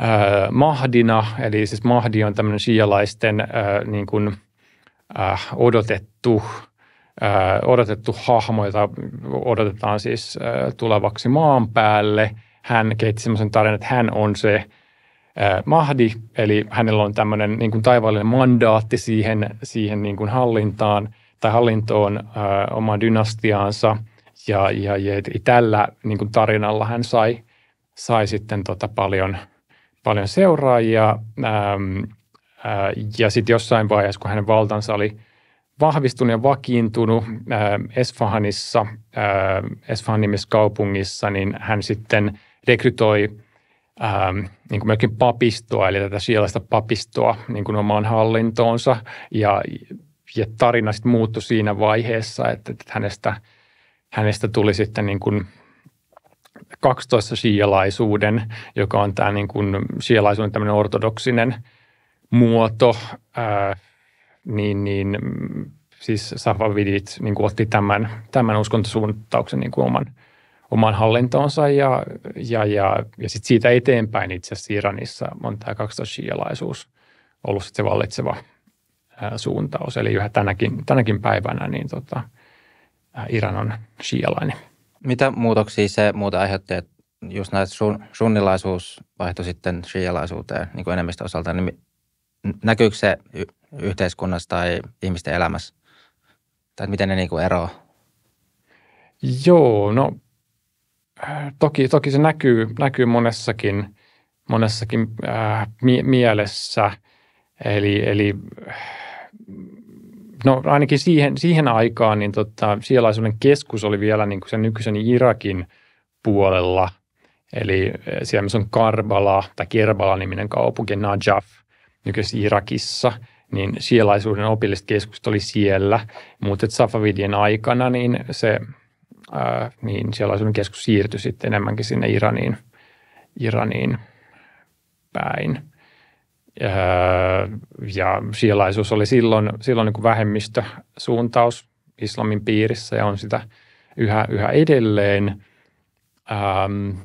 äh, Mahdina, eli siis Mahdi on tämmöinen shialaisten äh, niin kuin, äh, odotettu odotettu hahmo, jota odotetaan siis tulevaksi maan päälle. Hän keitti semmoisen tarinan, että hän on se mahdi, eli hänellä on tämmöinen niin kuin taivaallinen mandaatti siihen, siihen niin kuin hallintaan tai hallintoon oma omaan dynastiaansa. Ja, ja, ja tällä niin kuin tarinalla hän sai, sai sitten tota paljon, paljon seuraajia. ja sitten jossain vaiheessa, kun hänen valtansa oli – vahvistunut ja vakiintunut mm. äh, Esfahanissa, äh, Esfahan nimessä kaupungissa, niin hän sitten rekrytoi ähm, niin kuin myöskin papistoa, eli tätä sielaista papistoa niin kuin omaan hallintoonsa. Ja, ja tarina sitten muuttui siinä vaiheessa, että, että hänestä, hänestä tuli sitten niin kuin 12 sielaisuuden, joka on tämä niin kuin, shialaisuuden tämmöinen ortodoksinen muoto. Äh, niin, niin mm, siis Safavidit niin otti tämän, tämän uskontosuuntauksen niin oman, oman hallintoonsa ja, ja, ja, ja sit siitä eteenpäin itse asiassa Iranissa on tämä 12 shialaisuus ollut se vallitseva ää, suuntaus. Eli yhä tänäkin, tänäkin päivänä niin tota, ää, Iran on shialainen. Mitä muutoksia se muuta aiheutti, että just näitä sun, sunnilaisuus vaihtui sitten shialaisuuteen niin kuin enemmistö osalta, niin näkyykö se y- yhteiskunnassa tai ihmisten elämässä? Tai miten ne niin kuin eroaa? Joo, no äh, toki, toki se näkyy, näkyy monessakin, monessakin äh, mie- mielessä. Eli, eli äh, no ainakin siihen, siihen aikaan niin tota, sielaisuuden keskus oli vielä niin kuin sen nykyisen Irakin puolella. Eli äh, siellä missä on Karbala tai Kerbala-niminen kaupunki, Najaf – nykyisessä Irakissa, niin sielaisuuden opilliset keskukset oli siellä, mutta Safavidien aikana niin se niin sielaisuuden keskus siirtyi sitten enemmänkin sinne Iraniin, Iraniin päin. ja sielaisuus oli silloin, silloin niin vähemmistösuuntaus islamin piirissä ja on sitä yhä, yhä edelleen. Ähm,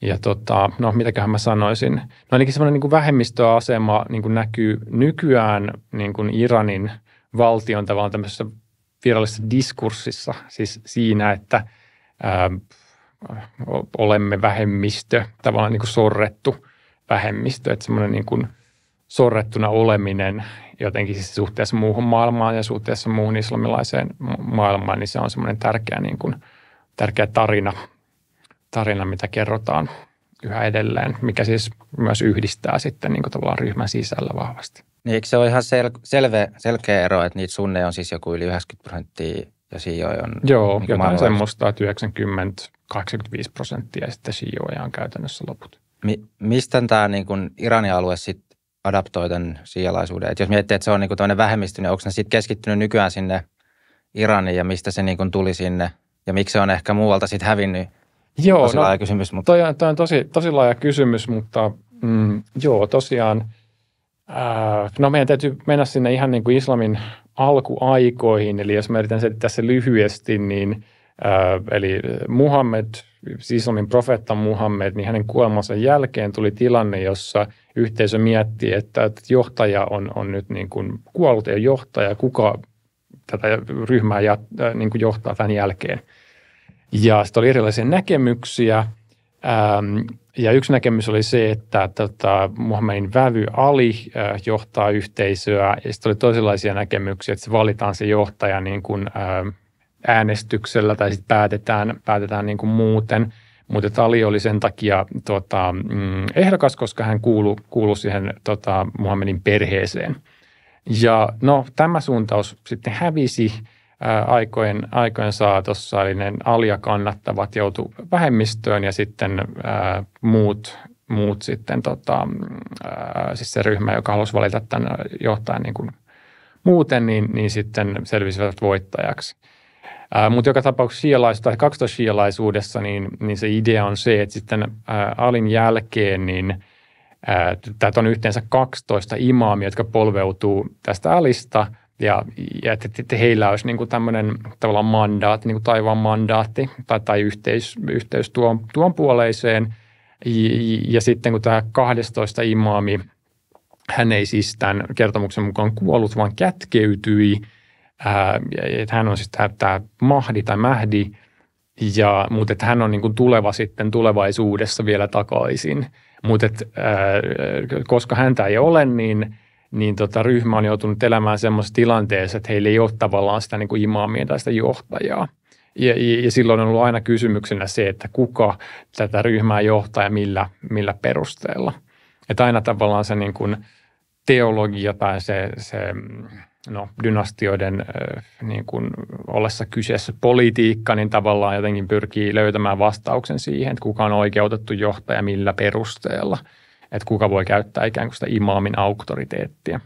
ja tota, no mitäköhän mä sanoisin. No ainakin semmoinen niin vähemmistöasema niin kuin näkyy nykyään niin kuin Iranin valtion tavallaan tämmöisessä virallisessa diskurssissa. Siis siinä, että ää, ähm, olemme vähemmistö, tavallaan niin kuin sorrettu vähemmistö. Että semmoinen niin kuin sorrettuna oleminen jotenkin siis suhteessa muuhun maailmaan ja suhteessa muuhun islamilaiseen maailmaan, niin se on semmoinen tärkeä, niin kuin, tärkeä tarina tarina, mitä kerrotaan yhä edelleen, mikä siis myös yhdistää sitten niin tavallaan ryhmän sisällä vahvasti. Niin eikö se ole ihan sel- selve, selkeä ero, että niitä sunne on siis joku yli 90 prosenttia ja sijoja e on... Joo, niin jotain semmoista, että 90-85 prosenttia ja sitten sijoja e on käytännössä loput. Mi- mistä tämä niin kuin Iranin alue sitten adaptoi tämän siialaisuuden? Et jos miettii, että se on niin tämmöinen vähemmistö, niin onko ne sitten keskittynyt nykyään sinne Iraniin ja mistä se niin tuli sinne ja miksi se on ehkä muualta sitten hävinnyt Joo, tosi no, laaja kysymys. Mutta... Toi on, toi on tosi, tosi laaja kysymys, mutta mm, joo, tosiaan – No meidän täytyy mennä sinne ihan niin kuin islamin alkuaikoihin, eli jos mä yritän selittää se lyhyesti, niin eli Muhammed, siis islamin profeetta Muhammed, niin hänen kuolemansa jälkeen tuli tilanne, jossa yhteisö mietti, että johtaja on, on nyt niin kuin kuollut, ja johtaja, kuka tätä ryhmää jat, niin kuin johtaa tämän jälkeen – ja sitten oli erilaisia näkemyksiä. Ähm, ja yksi näkemys oli se, että tota, Muhammedin vävy Ali äh, johtaa yhteisöä. Ja sitten oli toisenlaisia näkemyksiä, että se valitaan se johtaja niin kuin, ähm, äänestyksellä tai sitten päätetään, päätetään niin kuin muuten. Mutta Ali oli sen takia tota, mm, ehdokas, koska hän kuului kuulu siihen tota, Muhammedin perheeseen. Ja no, tämä suuntaus sitten hävisi – aikojen, aikojen saatossa, eli ne aliakannattavat joutu vähemmistöön ja sitten ää, muut, muut sitten, tota, mm, ää, siis se ryhmä, joka halusi valita tämän johtajan niin kuin muuten, niin, niin sitten selvisivät voittajaksi. Ää, mutta joka tapauksessa shialaisu, tai 12 shialaisuudessa, niin, niin se idea on se, että sitten ää, alin jälkeen, niin Tätä on yhteensä 12 imaamia, jotka polveutuu tästä alista – ja, ja että, että heillä olisi niin kuin tämmöinen tavallaan mandaatti, niin kuin taivaan mandaatti tai, tai yhteys, yhteys tuon, tuon puoleiseen. Ja, ja sitten kun tämä 12 imaami, hän ei siis tämän kertomuksen mukaan kuollut, vaan kätkeytyi. Ää, että hän on siis tämä, tämä mahdi tai mähdi, ja, mutta että hän on niin kuin tuleva sitten tulevaisuudessa vielä takaisin. Mutta että, ää, koska häntä ei ole, niin – niin tota, ryhmä on joutunut elämään semmoisessa tilanteessa, että heillä ei ole tavallaan sitä niin kuin imaamia tai sitä johtajaa. Ja, ja, ja silloin on ollut aina kysymyksenä se, että kuka tätä ryhmää johtaa ja millä, millä perusteella. Että aina tavallaan se niin kuin teologia tai se, se no, dynastioiden niin kuin ollessa kyseessä politiikka, niin tavallaan jotenkin pyrkii löytämään vastauksen siihen, että kuka on oikeutettu johtaja millä perusteella – että kuka voi käyttää ikään kuin sitä imaamin auktoriteettia.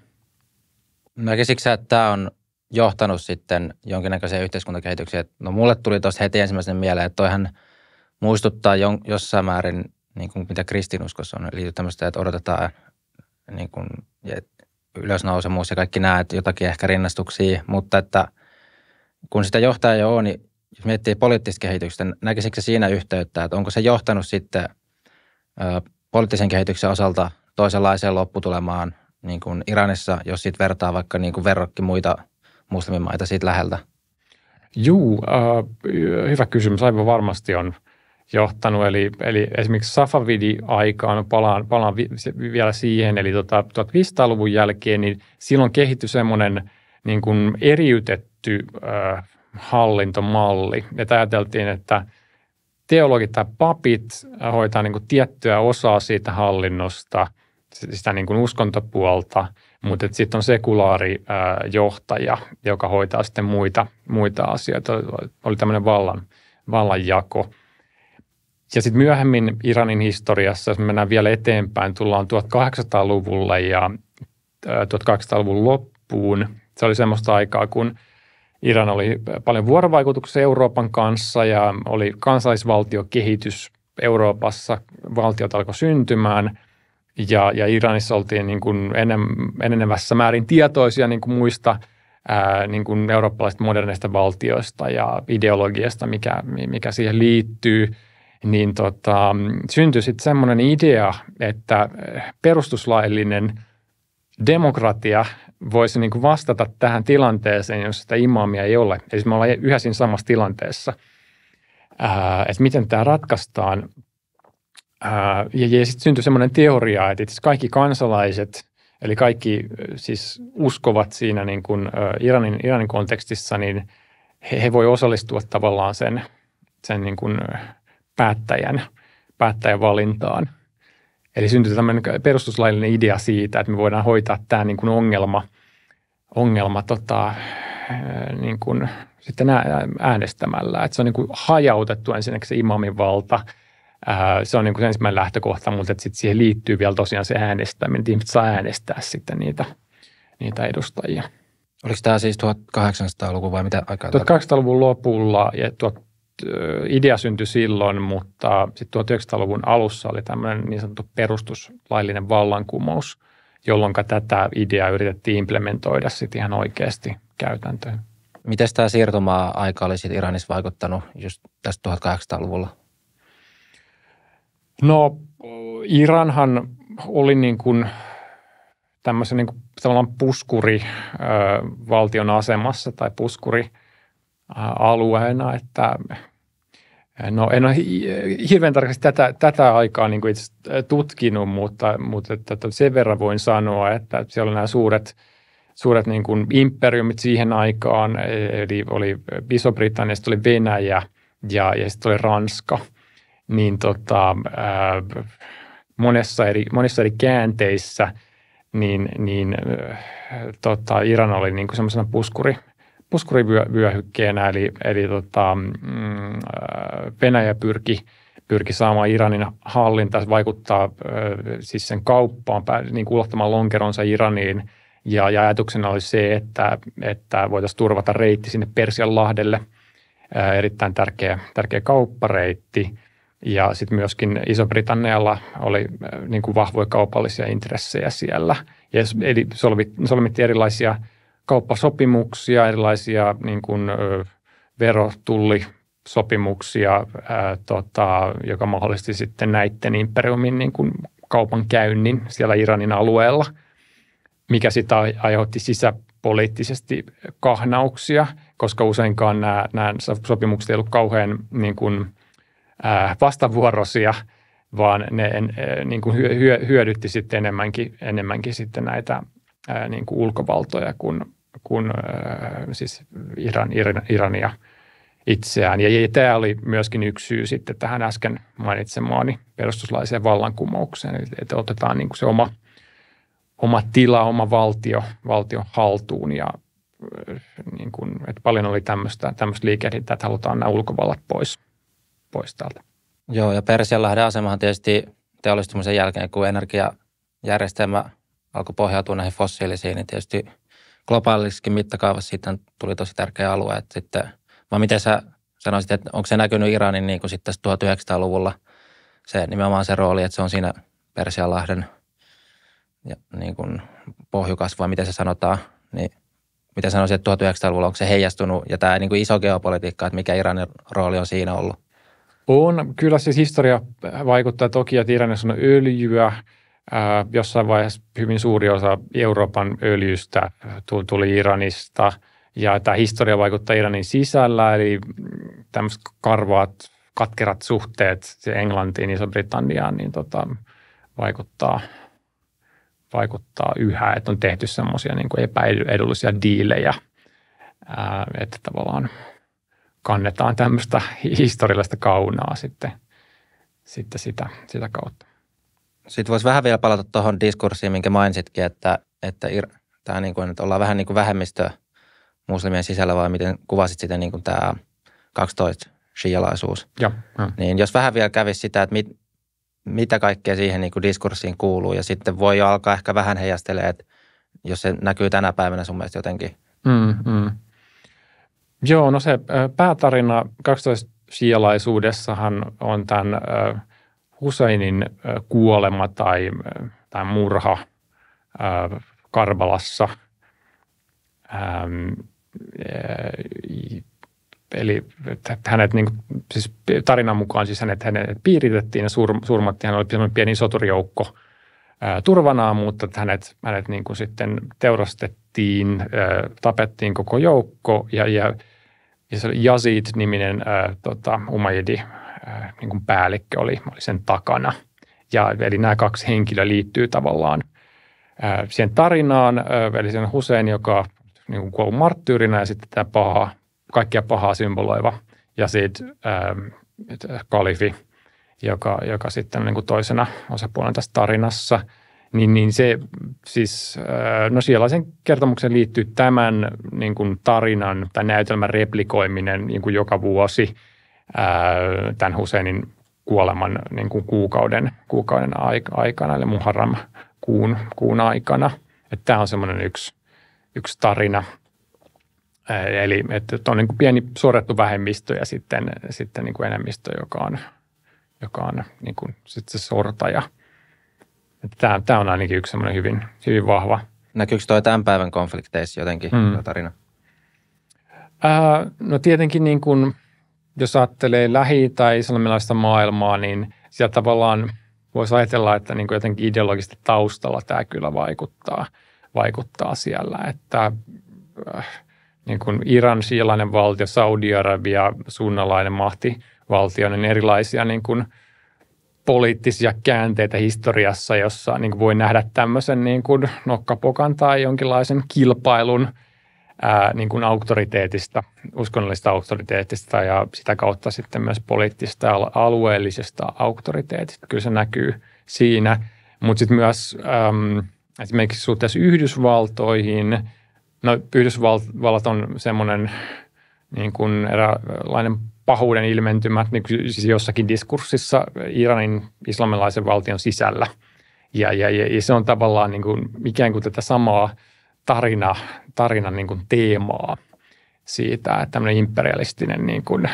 No käsitkö että tämä on johtanut sitten jonkinnäköiseen yhteiskuntakehitykseen? No mulle tuli tuossa heti ensimmäisenä mieleen, että toihan muistuttaa jossain määrin, niin kuin mitä kristinuskossa on, eli tämmöistä, että odotetaan niin kuin, ylösnousemus ja kaikki nämä, että jotakin ehkä rinnastuksia, mutta että kun sitä johtaja jo on, niin jos miettii poliittista kehitystä, näkisikö se siinä yhteyttä, että onko se johtanut sitten poliittisen kehityksen osalta toisenlaiseen lopputulemaan niin kuin Iranissa, jos siitä vertaa vaikka niin kuin verrokki muita muslimimaita siitä läheltä? Juu, äh, hyvä kysymys. Aivan varmasti on johtanut. Eli, eli esimerkiksi Safavidi-aikaan, no palaan, palaan vi, se, vielä siihen, eli tota, 1500-luvun jälkeen, niin silloin kehittyi semmoinen niin kuin eriytetty äh, hallintomalli. Ja ajateltiin, että – teologit tai papit hoitaa niin kuin tiettyä osaa siitä hallinnosta, sitä niin kuin uskontopuolta, mutta sitten on sekulaari johtaja, joka hoitaa sitten muita, muita asioita. Oli tämmöinen vallan, vallanjako. Ja sitten myöhemmin Iranin historiassa, jos mennään vielä eteenpäin, tullaan 1800-luvulle ja 1800-luvun loppuun. Se oli semmoista aikaa, kun – Iran oli paljon vuorovaikutuksessa Euroopan kanssa ja oli kansallisvaltiokehitys Euroopassa, valtiot alkoi syntymään ja, ja Iranissa oltiin niin kuin enem, enenevässä määrin tietoisia niin kuin muista ää, niin kuin eurooppalaisista moderneista valtioista ja ideologiasta, mikä, mikä siihen liittyy, niin tota, syntyi sitten semmoinen idea, että perustuslaillinen demokratia voisi niin kuin vastata tähän tilanteeseen, jos sitä imaamia ei ole. Eli me ollaan yhä siinä samassa tilanteessa, ää, että miten tämä ratkaistaan. Ää, ja, ja sitten syntyi semmoinen teoria, että itse kaikki kansalaiset, eli kaikki siis uskovat siinä niin kuin Iranin, Iranin kontekstissa, niin he, he voi osallistua tavallaan sen, sen niin kuin päättäjän, päättäjän valintaan – Eli syntyi tämmöinen perustuslaillinen idea siitä, että me voidaan hoitaa tämä niin kuin ongelma, ongelma tota, niin kuin sitten äänestämällä. Että se on niin kuin hajautettu ensinnäkin se imamin valta. Se on niin kuin se ensimmäinen lähtökohta, mutta sitten siihen liittyy vielä tosiaan se äänestäminen, että ihmiset saa äänestää sitten niitä, niitä edustajia. Oliko tämä siis 1800-luku vai mitä aikaa? 1800-luvun lopulla ja idea syntyi silloin, mutta sitten 1900-luvun alussa oli tämmöinen niin sanottu perustuslaillinen vallankumous, jolloin tätä ideaa yritettiin implementoida sitten ihan oikeasti käytäntöön. Miten tämä siirtoma-aika oli sitten Iranissa vaikuttanut just tästä 1800-luvulla? No Iranhan oli niin kuin tämmöisen niin kuin tavallaan puskuri ö, valtion asemassa tai puskuri – alueena, että No en ole hirveän tarkasti tätä, tätä aikaa niin kuin itse tutkinut, mutta, mutta että sen verran voin sanoa, että siellä on nämä suuret, suuret niin kuin imperiumit siihen aikaan, e, eli oli Iso-Britannia, sitten oli Venäjä ja, ja sitten oli Ranska, niin tota, monessa, eri, monessa eri käänteissä niin, niin tota, Iran oli niin kuin semmoisena puskuri, puskurivyöhykkeenä, eli, eli tota, mm, äh, Venäjä pyrki pyrki saamaan Iranin hallinta, vaikuttaa äh, siis sen kauppaan, niin kuin lonkeronsa Iraniin. Ja, ja ajatuksena oli se, että, että voitaisiin turvata reitti sinne Persianlahdelle, äh, erittäin tärkeä, tärkeä kauppareitti. Ja sitten myöskin Iso-Britannialla oli niin kuin vahvoja kaupallisia intressejä siellä. Ja eli solmittiin erilaisia – kauppasopimuksia, erilaisia niin kuin, ö, verotullisopimuksia, sopimuksia, tota, joka mahdollisti sitten näiden imperiumin niin kuin käynnin siellä Iranin alueella, mikä sitä aiheutti sisäpoliittisesti kahnauksia, koska useinkaan nämä, nämä sopimukset ei ollut kauhean niin kuin, ää, vastavuoroisia, vaan ne en, ää, niin kuin hyö, hyödytti sitten enemmänkin, enemmänkin sitten näitä niin kuin ulkovaltoja kuin, kuin siis Iran, Iran, Irania itseään. Ja, ja tämä oli myöskin yksi syy sitten tähän äsken mainitsemaani perustuslaiseen vallankumoukseen, että otetaan niin kuin se oma, oma tila, oma valtio, valtion haltuun ja niin kuin, että paljon oli tämmöistä, tämmöistä liikehdintää, että halutaan nämä ulkovallat pois, pois täältä. Joo, ja Persianlahden asemahan tietysti teollistumisen jälkeen, kun energiajärjestelmä – alkoi pohjautua näihin fossiilisiin, niin tietysti globaalissakin mittakaavassa siitä tuli tosi tärkeä alue. Että sitten, vaan miten sä sanoisit, että onko se näkynyt Iranin niin kuin sitten 1900-luvulla se nimenomaan se rooli, että se on siinä Persianlahden ja niin kuin pohjukas, vai miten se sanotaan, niin mitä sanoisin, että 1900-luvulla onko se heijastunut ja tämä niin kuin iso geopolitiikka, että mikä Iranin rooli on siinä ollut? On. Kyllä siis historia vaikuttaa toki, että Iranissa on öljyä, jossain vaiheessa hyvin suuri osa Euroopan öljystä tuli Iranista ja tämä historia vaikuttaa Iranin sisällä, eli tämmöiset karvaat, katkerat suhteet Englantiin, Iso-Britanniaan, niin tota, vaikuttaa, vaikuttaa yhä, että on tehty semmoisia niin epäedullisia diilejä, että tavallaan kannetaan tämmöistä historiallista kaunaa sitten, sitten sitä, sitä kautta. Sitten voisi vähän vielä palata tuohon diskurssiin, minkä mainitsitkin, että, että, tämä niin kuin, että ollaan vähän niin kuin vähemmistö muslimien sisällä, vai miten kuvasit sitä niin kuin tämä 12 shialaisuus. Ja, ja. Niin jos vähän vielä kävisi sitä, että mit, mitä kaikkea siihen niin kuin diskurssiin kuuluu, ja sitten voi jo alkaa ehkä vähän heijastelee, että jos se näkyy tänä päivänä sun mielestä jotenkin. Mm, mm. Joo, no se päätarina 12 shialaisuudessahan on tämän äh, Husseinin kuolema tai, tai murha Karbalassa. E, eli hänet, niin kuin, siis tarinan mukaan siis hänet, hänet piiritettiin ja sur, surmattiin. Hän oli pieni soturijoukko – turvanaan, mutta hänet, hänet niin kuin sitten teurastettiin, tapettiin koko joukko ja, ja, ja se oli Yazid-niminen tota, Umayyadi Äh, niin kuin päällikkö oli, oli sen takana. Ja, eli nämä kaksi henkilöä liittyy tavallaan äh, siihen tarinaan, äh, eli sen Hussein, joka niin kuin kuollut marttyyrinä ja sitten tämä paha, kaikkia pahaa symboloiva ja sitten ähm, kalifi, joka, joka sitten on niin kuin toisena osapuolena tässä tarinassa – niin, niin se siis, no sen kertomuksen liittyy tämän niin kuin tarinan tai näytelmän replikoiminen niin kuin joka vuosi – tämän Husseinin kuoleman niin kuin kuukauden, kuukauden aikana, eli Muharram kuun, kuun aikana. Että tämä on semmoinen yksi, yksi tarina. Eli että on niin kuin pieni suorattu vähemmistö ja sitten, sitten niin kuin enemmistö, joka on, joka on niin kuin sit se sortaja. Että tämä, tämä on ainakin yksi semmoinen hyvin, hyvin vahva. Näkyykö tuo tämän päivän konflikteissa jotenkin mm. tarina? Ää, no tietenkin niin kuin – jos ajattelee lähi- tai islamilaista maailmaa, niin siellä tavallaan voisi ajatella, että niin kuin jotenkin ideologisesti taustalla tämä kyllä vaikuttaa, vaikuttaa siellä. Että äh, niin kuin Iran, siilainen valtio, Saudi-Arabia, suunnalainen mahtivaltio, niin erilaisia niin kuin poliittisia käänteitä historiassa, jossa niin kuin voi nähdä tämmöisen niin kuin nokkapokan tai jonkinlaisen kilpailun – ää, niin kuin auktoriteetista, uskonnollista auktoriteetista ja sitä kautta sitten myös poliittista ja alueellisesta auktoriteetista. Kyllä se näkyy siinä, mutta sitten myös äm, esimerkiksi suhteessa Yhdysvaltoihin, no Yhdysvallat on semmoinen niin kuin eräänlainen pahuuden ilmentymät niin siis jossakin diskurssissa Iranin islamilaisen valtion sisällä. Ja, ja, ja, ja se on tavallaan niin kuin, ikään kuin tätä samaa – tarina, tarinan niin kuin teemaa siitä, että tämmöinen imperialistinen niin kuin,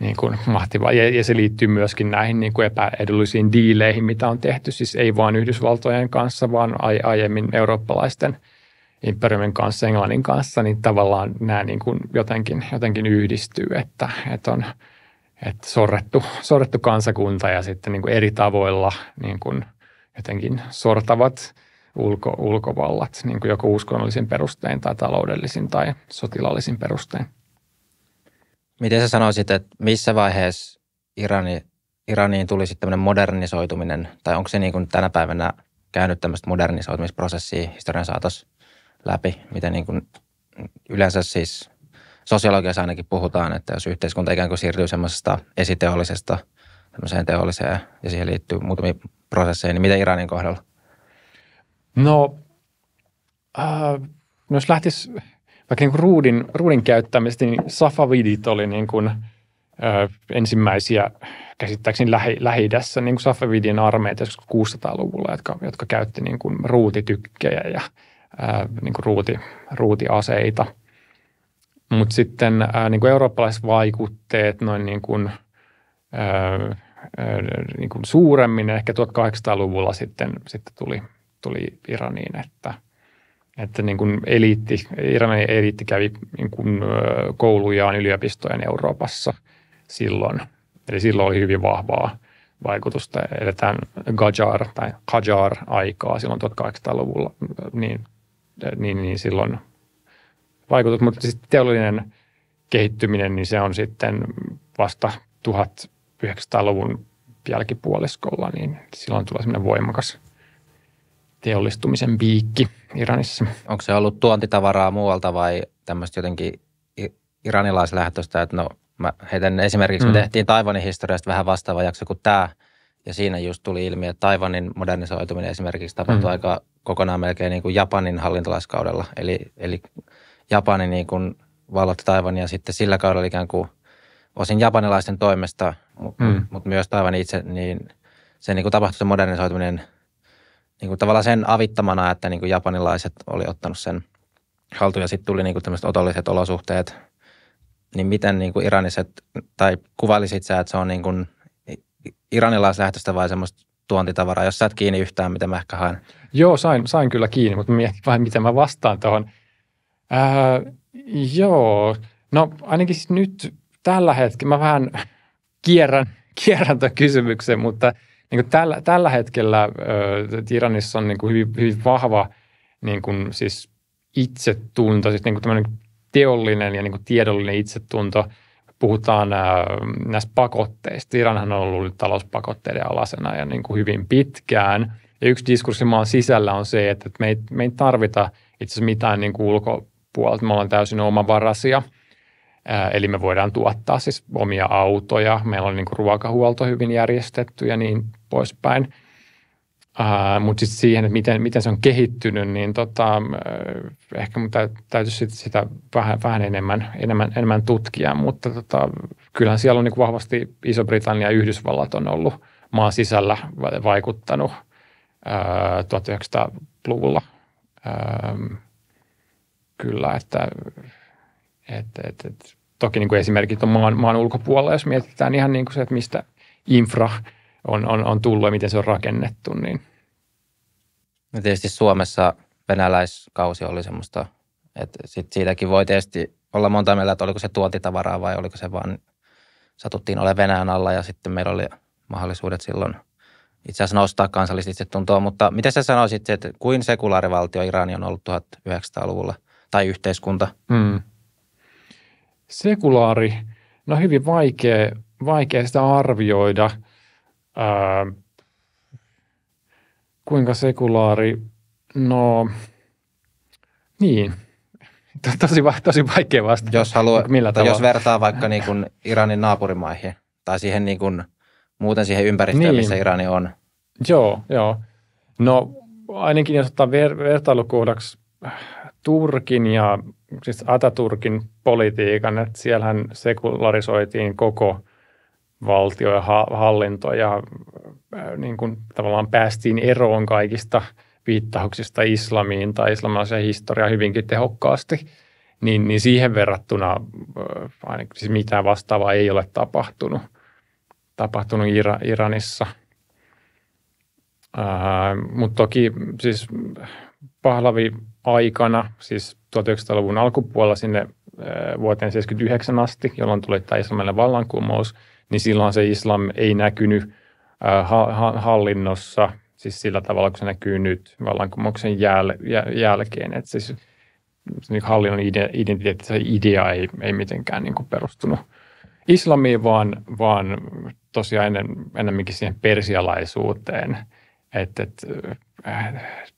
niin kuin mahtiva, Ja, ja se liittyy myöskin näihin niin kuin epäedullisiin diileihin, mitä on tehty, siis ei vain Yhdysvaltojen kanssa, vaan aiemmin eurooppalaisten imperiumin kanssa, Englannin kanssa, niin tavallaan nämä niin kuin jotenkin, jotenkin yhdistyy, että, että on että sorrettu, sorrettu kansakunta ja sitten niin kuin eri tavoilla niin kuin jotenkin sortavat – ulko, ulkovallat, niin kuin joko uskonnollisin perustein tai taloudellisin tai sotilaallisin perustein. Miten sä sanoisit, että missä vaiheessa Irani, Iraniin tuli sitten tämmöinen modernisoituminen, tai onko se niin kuin tänä päivänä käynyt tämmöistä modernisoitumisprosessia historian saatossa läpi, miten niin kuin yleensä siis sosiologiassa ainakin puhutaan, että jos yhteiskunta ikään kuin siirtyy semmoisesta esiteollisesta tämmöiseen teolliseen ja siihen liittyy muutamia prosesseja, niin miten Iranin kohdalla? No, äh, jos lähtisi vaikka niin ruudin, ruudin käyttämistä, niin safavidit oli niin kuin, äh, ensimmäisiä käsittääkseni lähi, lähi niin kuin Safavidin armeet, 600-luvulla, jotka, jotka käytti niin kuin ruutitykkejä ja äh, niin kuin ruuti, ruutiaseita. Mutta sitten äh, niin kuin eurooppalaiset vaikutteet noin niin kuin, äh, äh niin kuin suuremmin, ehkä 1800-luvulla sitten, sitten tuli tuli Iraniin, että, että niin kuin eliitti, Iranin eliitti kävi niin kuin koulujaan yliopistojen Euroopassa silloin. Eli silloin oli hyvin vahvaa vaikutusta. Eletään Gajar tai Qajar-aikaa silloin 1800-luvulla, niin, niin, niin silloin vaikutus. Mutta sitten teollinen kehittyminen, niin se on sitten vasta 1900-luvun jälkipuoliskolla, niin silloin tulee semmoinen voimakas – teollistumisen piikki Iranissa. Onko se ollut tuontitavaraa muualta vai tämmöistä jotenkin iranilaislähtöistä, että no mä heitän esimerkiksi, mm. me tehtiin Taivanin historiasta vähän vastaava jakso kuin tämä, ja siinä just tuli ilmi, että Taivanin modernisoituminen esimerkiksi tapahtui mm. aika kokonaan melkein niin kuin Japanin hallintolaiskaudella, eli, eli Japani niin kuin vallotti Taivan ja sitten sillä kaudella ikään kuin osin japanilaisten toimesta, mutta mm. mut myös Taivan itse, niin se niin kuin tapahtui se modernisoituminen – niin kuin tavallaan sen avittamana, että niin kuin japanilaiset oli ottanut sen haltuun ja sitten tuli niin kuin tämmöiset otolliset olosuhteet, niin miten niin kuin iraniset, tai kuvailisit sä, että se on niin kuin iranilaislähtöistä vai semmoista tuontitavaraa, jos sä et kiinni yhtään, mitä mä ehkä haen? Joo, sain, sain kyllä kiinni, mutta mietin vähän, miten mä vastaan tuohon. joo, no ainakin nyt tällä hetkellä mä vähän kierrän, kierrän tämän kysymyksen, mutta – niin tällä, tällä hetkellä äh, Iranissa on niin kuin hyvin, hyvin vahva niin kuin siis itsetunto, siis niin kuin teollinen ja niin kuin tiedollinen itsetunto. Puhutaan äh, näistä pakotteista. Iranhan on ollut talouspakotteiden alasena ja niin kuin hyvin pitkään. Ja yksi diskurssi maan sisällä on se, että me ei, me ei tarvita itse asiassa mitään niin kuin ulkopuolelta. Me ollaan täysin omavarasia – Eli me voidaan tuottaa siis omia autoja, meillä on niin kuin ruokahuolto hyvin järjestetty ja niin poispäin. Mutta sitten siihen, että miten, miten se on kehittynyt, niin tota, ehkä mun täytyisi sit sitä vähän, vähän enemmän, enemmän, enemmän tutkia. Mutta tota, kyllähän siellä on niin kuin vahvasti Iso-Britannia ja Yhdysvallat on ollut maan sisällä vaikuttanut uh, 1900-luvulla. kyllä, että et, et, et, toki niin kuin esimerkit on maan, maan ulkopuolella, jos mietitään ihan niin kuin se, että mistä infra on, on, on tullut ja miten se on rakennettu. Niin. No tietysti Suomessa venäläiskausi oli semmoista, että sit siitäkin voi tietysti olla monta mieltä, että oliko se tuotitavaraa vai oliko se vaan satuttiin ole Venäjän alla ja sitten meillä oli mahdollisuudet silloin itse asiassa nostaa kansallista itsetuntoa. Mutta mitä sä sanoisit, että kuin sekulaarivaltio Irani on ollut 1900-luvulla tai yhteiskunta? Mm sekulaari, no hyvin vaikea, vaikea sitä arvioida, ää, kuinka sekulaari, no niin, tosi, tosi vaikea vastata. Jos, haluaa, millä tavalla? jos vertaa vaikka niin kuin Iranin naapurimaihin tai siihen niin kuin, muuten siihen ympäristöön, niin. missä Irani on. Joo, joo. No ainakin jos ottaa ver- vertailukohdaksi äh, Turkin ja siis Ataturkin politiikan, että siellähän sekularisoitiin koko valtio ja hallinto ja äh, niin kuin tavallaan päästiin eroon kaikista viittauksista islamiin tai islamilaiseen historiaan hyvinkin tehokkaasti, niin, niin siihen verrattuna äh, ainakin siis mitään vastaavaa ei ole tapahtunut, tapahtunut Ira- Iranissa. Äh, Mutta toki siis Pahlavi aikana, siis 1900-luvun alkupuolella sinne äh, vuoteen 79 asti, jolloin tuli tämä islamilainen vallankumous, niin silloin se islam ei näkynyt äh, hallinnossa, siis sillä tavalla, kun se näkyy nyt vallankumouksen jäl, jäl, jälkeen. Että siis niin hallinnon identiteetti, se idea ei, ei mitenkään niin perustunut islamiin, vaan, vaan tosiaan ennen, enemmänkin siihen persialaisuuteen. Että, että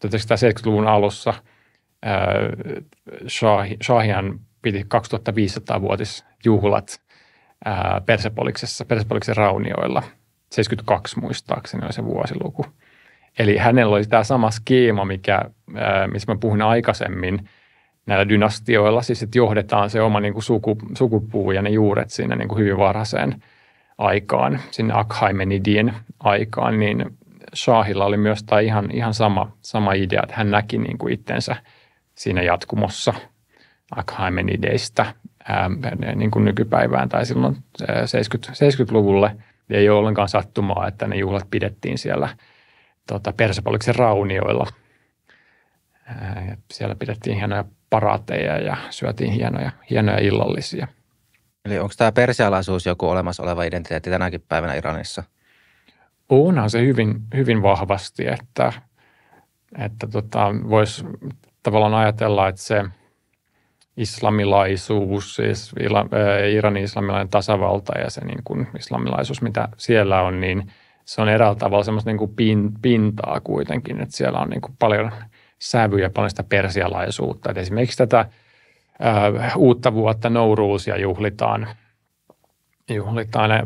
1970-luvun alussa – Äh, Shahian piti 2500-vuotisjuhlat äh, Persepoliksessa, Persepoliksen raunioilla. 72 muistaakseni oli se vuosiluku. Eli hänellä oli tämä sama skeema, mikä, äh, missä mä puhuin aikaisemmin näillä dynastioilla, siis että johdetaan se oma niin kuin suku, sukupuu ja ne juuret siinä niin kuin hyvin varhaiseen aikaan, sinne Akhaimenidien aikaan, niin Shahilla oli myös tämä ihan, ihan sama, sama idea, että hän näki niin kuin itsensä – siinä jatkumossa Akhaimenidistä niin kuin nykypäivään tai silloin 70, 70-luvulle. Ei ole ollenkaan sattumaa, että ne juhlat pidettiin siellä tota, Persepoliksen raunioilla. Ja siellä pidettiin hienoja paraateja ja syötiin hienoja, hienoja illallisia. Eli onko tämä persialaisuus joku olemassa oleva identiteetti tänäkin päivänä Iranissa? Onhan se hyvin, hyvin vahvasti, että, että tota, voisi tavallaan ajatella, että se islamilaisuus, siis Iranin islamilainen tasavalta ja se niin kuin islamilaisuus, mitä siellä on, niin se on eräällä tavalla semmoista niin kuin pintaa kuitenkin, että siellä on niin kuin paljon sävyjä, paljon sitä persialaisuutta. Et esimerkiksi tätä ää, uutta vuotta Nouruusia juhlitaan. juhlitaan. Ja,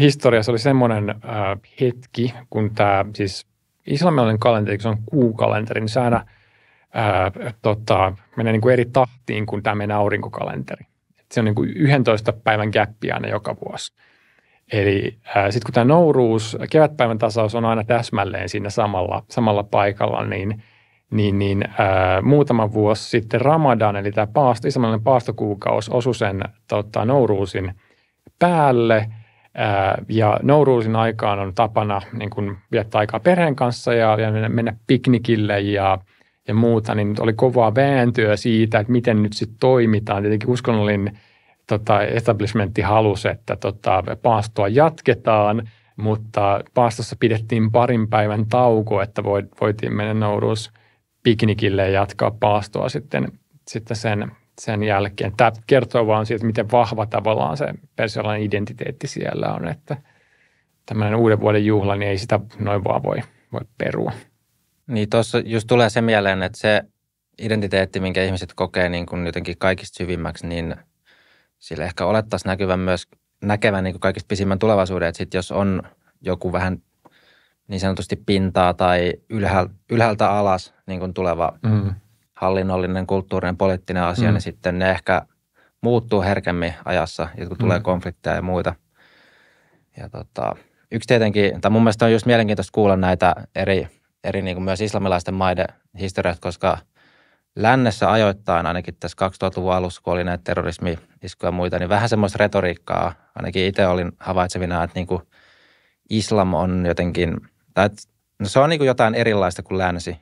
historiassa oli semmoinen ää, hetki, kun tämä siis islamilainen kalenteri, kun se on kuukalenteri, niin se aina – ää, tota, menee niin kuin eri tahtiin kuin tämä meidän aurinkokalenteri. Et se on niin kuin 11 päivän gäppi aina joka vuosi. Eli sitten kun tämä nouruus, kevätpäivän tasaus on aina täsmälleen siinä samalla, samalla paikalla, niin, niin, niin ää, muutama vuosi sitten Ramadan, eli tämä paasto, islamilainen paastokuukausi osui sen tota, nouruusin päälle – ja nouruusin aikaan on tapana niin kun viettää aikaa perheen kanssa ja, ja mennä piknikille ja ja muuta, niin oli kovaa vääntöä siitä, että miten nyt sitten toimitaan. Tietenkin uskonnollinen tota, establishmentti halusi, että tota, paastoa jatketaan, mutta paastossa pidettiin parin päivän tauko, että voitiin mennä nouruus piknikille ja jatkaa paastoa sitten, sitten sen, sen jälkeen. Tämä kertoo vaan siitä, miten vahva tavallaan se persialainen identiteetti siellä on, että tämmöinen uuden vuoden juhla, niin ei sitä noin vaan voi, voi perua. Niin tuossa just tulee se mieleen, että se identiteetti, minkä ihmiset kokee niin kuin jotenkin kaikista syvimmäksi, niin sillä ehkä olettaisiin näkyvän myös näkevän niin kuin kaikista pisimmän tulevaisuuden. Että sit jos on joku vähän niin sanotusti pintaa tai ylhäältä, ylhäältä alas niin kuin tuleva mm. hallinnollinen, kulttuurinen, poliittinen asia, mm. niin sitten ne ehkä muuttuu herkemmin ajassa, kun mm. tulee konflikteja ja muita. Ja tota, yksi tietenkin, tai mun mielestä on just mielenkiintoista kuulla näitä eri eri niin kuin myös islamilaisten maiden historiat, koska lännessä ajoittain, ainakin tässä 2000-luvun alussa, kun oli näitä terrorismi-iskuja ja muita, niin vähän semmoista retoriikkaa, ainakin itse olin havaitsevina, että niin kuin islam on jotenkin, tai että, no se on niin kuin jotain erilaista kuin länsi,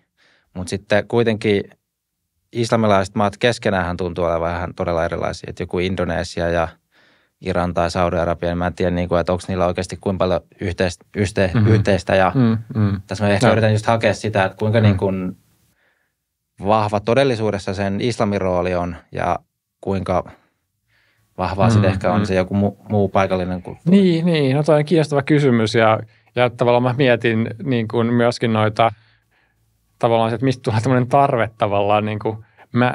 mutta sitten kuitenkin islamilaiset maat keskenään tuntuu olevan vähän todella erilaisia, että joku Indonesia ja – Iran tai Saudi-Arabia, niin mä en tiedä, niin kuin, että onko niillä oikeasti kuinka paljon yhteistä, yhte, mm-hmm. yhteistä ja mm-hmm. tässä mä ehkä no. yritän just hakea sitä, että kuinka mm-hmm. niin kuin vahva todellisuudessa sen islamin rooli on ja kuinka vahvaa mm-hmm. sitten ehkä on mm. se joku mu, muu paikallinen kulttuuri. Niin, niin, no toi on kiinnostava kysymys ja, ja tavallaan mä mietin niin kuin myöskin noita tavallaan se, että mistä tulee tämmöinen tarve tavallaan niin kuin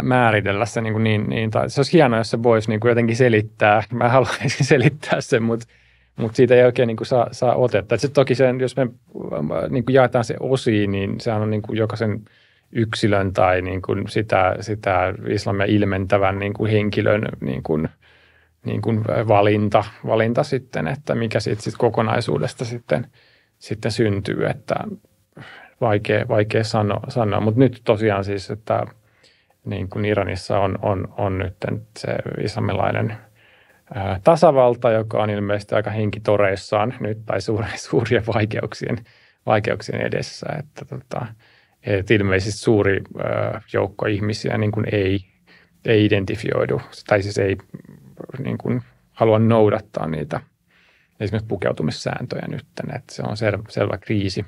määritellä se niin, niin, niin tai se olisi hienoa, jos se voisi niin kuin jotenkin selittää. Mä haluaisin selittää sen, mutta, mutta siitä ei oikein niin kuin saa, saa otetta. Sitten toki sen, jos me niin kuin jaetaan se osiin, niin sehän on niin kuin jokaisen yksilön tai niin kuin sitä, sitä islamia ilmentävän niin kuin henkilön niin kuin, niin kuin valinta, valinta sitten, että mikä siitä siitä kokonaisuudesta sitten, sitten syntyy, että vaikea, vaikea sanoa, sanoa. Mutta nyt tosiaan siis, että niin kuin Iranissa on, on, on nyt se islamilainen ää, tasavalta, joka on ilmeisesti aika henkitoreissaan nyt tai suuri, suurien vaikeuksien, vaikeuksien edessä. Että, tota, et ilmeisesti suuri ää, joukko ihmisiä niin kuin ei, ei identifioidu tai siis ei niin kuin, halua noudattaa niitä esimerkiksi pukeutumissääntöjä nyt, että se on sel, selvä kriisi,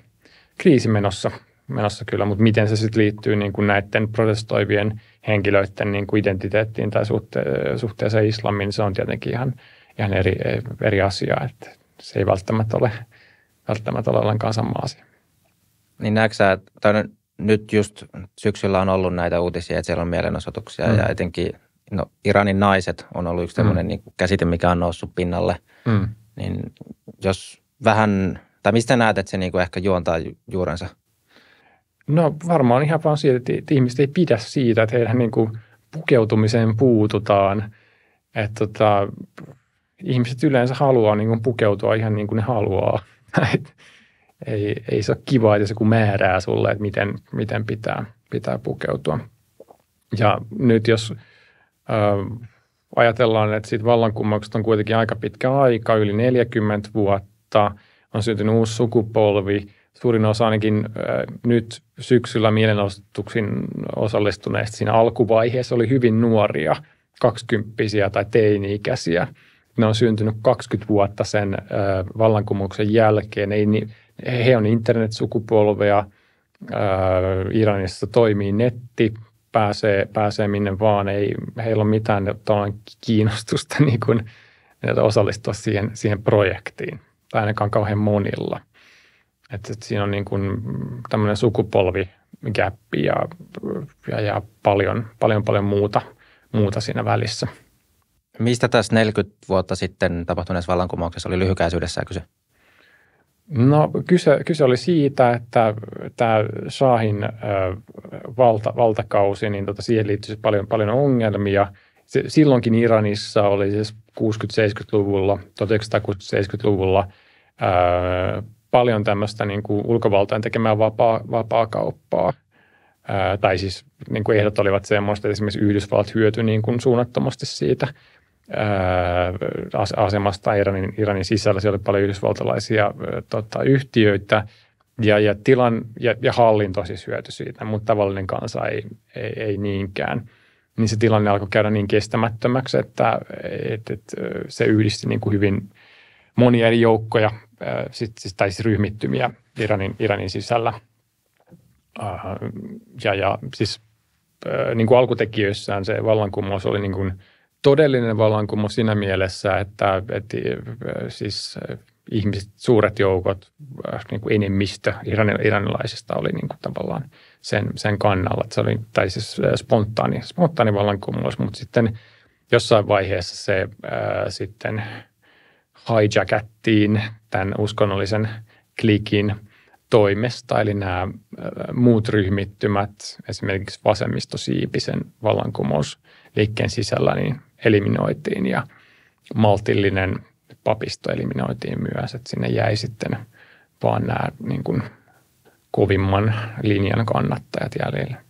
kriisi menossa menossa kyllä, mutta miten se sitten liittyy niin kuin näiden protestoivien henkilöiden niin kuin identiteettiin tai suhte- suhteeseen islamiin, niin se on tietenkin ihan, ihan eri, eri asia, että se ei välttämättä ole, välttämättä ole ollenkaan sama asia. Niin näetkö että nyt just syksyllä on ollut näitä uutisia, että siellä on mielenosoituksia mm. ja etenkin no, Iranin naiset on ollut yksi tämmöinen mm. niin kuin käsite, mikä on noussut pinnalle. Mm. Niin jos vähän, tai mistä näet, että se niin kuin ehkä juontaa juurensa – No varmaan ihan vaan siitä, että, ihmiset ei pidä siitä, että heidän niin kuin pukeutumiseen puututaan. Että tota, ihmiset yleensä haluaa niin kuin pukeutua ihan niin kuin ne haluaa. ei, ei se ole kiva, että se kun määrää sulle, että miten, miten pitää, pitää pukeutua. Ja nyt jos ö, ajatellaan, että siitä vallankumouksesta on kuitenkin aika pitkä aika, yli 40 vuotta, on syntynyt uusi sukupolvi – suurin osa ainakin nyt syksyllä mielenosoituksiin osallistuneista siinä alkuvaiheessa oli hyvin nuoria, kaksikymppisiä tai teini-ikäisiä. Ne on syntynyt 20 vuotta sen vallankumouksen jälkeen. Ei, he on internetsukupolvea, Iranissa toimii netti, pääsee, pääsee minne vaan, ei heillä ole mitään kiinnostusta niin kuin, osallistua siihen, siihen projektiin, tai ainakaan kauhean monilla – että, että siinä on niin kuin tämmöinen sukupolvigäppi ja, ja, ja paljon, paljon, paljon muuta, muuta siinä välissä. Mistä tässä 40 vuotta sitten tapahtuneessa vallankumouksessa oli lyhykäisyydessään kyse? No kyse, kyse oli siitä, että tämä Shahin valta, valtakausi, niin tota, siihen liittyy paljon, paljon ongelmia. Se, silloinkin Iranissa oli siis 60-70-luvulla, 1960-70-luvulla paljon tämmöistä niin kuin ulkovaltain tekemään vapaa, vapaa kauppaa. Ää, tai siis niin kuin ehdot olivat semmoista, että esimerkiksi Yhdysvallat hyötyi niin kuin suunnattomasti siitä ää, asemasta Iranin, Iranin sisällä. Siellä oli paljon yhdysvaltalaisia ää, tota, yhtiöitä ja, ja tilan ja, ja hallinto siis hyöty siitä, mutta tavallinen kansa ei, ei, ei niinkään. Niin se tilanne alkoi käydä niin kestämättömäksi, että et, et, se yhdisti niin kuin hyvin monia eri joukkoja tai siis ryhmittymiä Iranin, Iranin sisällä. Ja, ja siis niin kuin alkutekijöissään se vallankumous oli niin kuin todellinen vallankumous siinä mielessä, että, että siis ihmiset, suuret joukot, niin kuin enemmistö iranilaisista oli niin kuin tavallaan sen, sen kannalla. Että se oli, tai siis spontaani, spontaani vallankumous, mutta sitten jossain vaiheessa se ää, sitten – hijackattiin tämän uskonnollisen klikin toimesta, eli nämä muut ryhmittymät, esimerkiksi vasemmistosiipisen liikkeen sisällä, niin eliminoitiin ja maltillinen papisto eliminoitiin myös, että sinne jäi sitten vaan nämä niin kuin, kovimman linjan kannattajat jäljellä.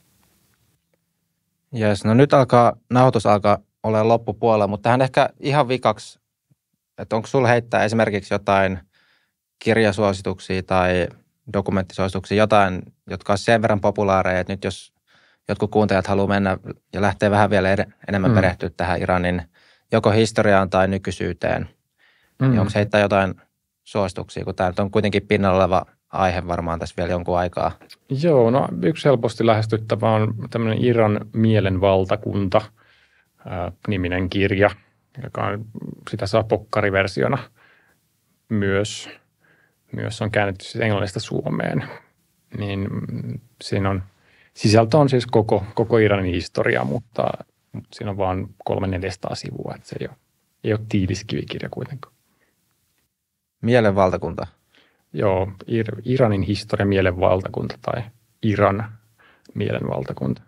Jes, no nyt alkaa, nauhoitus alkaa olla loppupuolella, mutta tähän ehkä ihan vikaksi että onko sulla heittää esimerkiksi jotain kirjasuosituksia tai dokumenttisuosituksia, jotain, jotka on sen verran populaareja, että nyt jos jotkut kuuntelijat haluaa mennä ja lähtee vähän vielä ed- enemmän mm. perehtyä tähän Iranin joko historiaan tai nykyisyyteen, niin mm. niin onko heittää jotain suosituksia, kun tämä on kuitenkin pinnalla oleva aihe varmaan tässä vielä jonkun aikaa. Joo, no yksi helposti lähestyttävä on tämmöinen Iran mielenvaltakunta niminen kirja – joka on, sitä saa pokkariversiona myös. Myös on käännetty siis englannista suomeen. Niin siinä on, sisältö on siis koko, koko Iranin historia, mutta, mutta siinä on vain kolme 400 sivua, että se ei ole, ei ole tiivis kivikirja kuitenkaan. Mielen valtakunta. Joo, Ir- Iranin historia, mielen valtakunta tai Iran mielen valtakunta.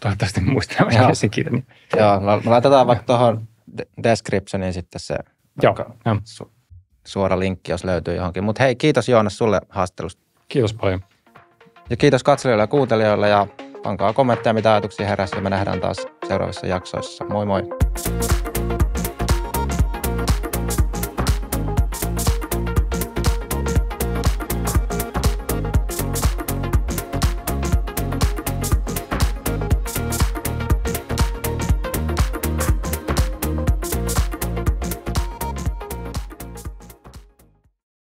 Toivottavasti muistan se kirja. Joo, no, laitetaan vaikka tuohon descriptionin sitten se Joo, su- suora linkki, jos löytyy johonkin. Mutta hei, kiitos Joonas sulle haastelusta. Kiitos paljon. Ja kiitos katselijoille ja kuuntelijoille ja pankaa kommentteja, mitä ajatuksia heräsi. Me nähdään taas seuraavissa jaksoissa. Moi moi!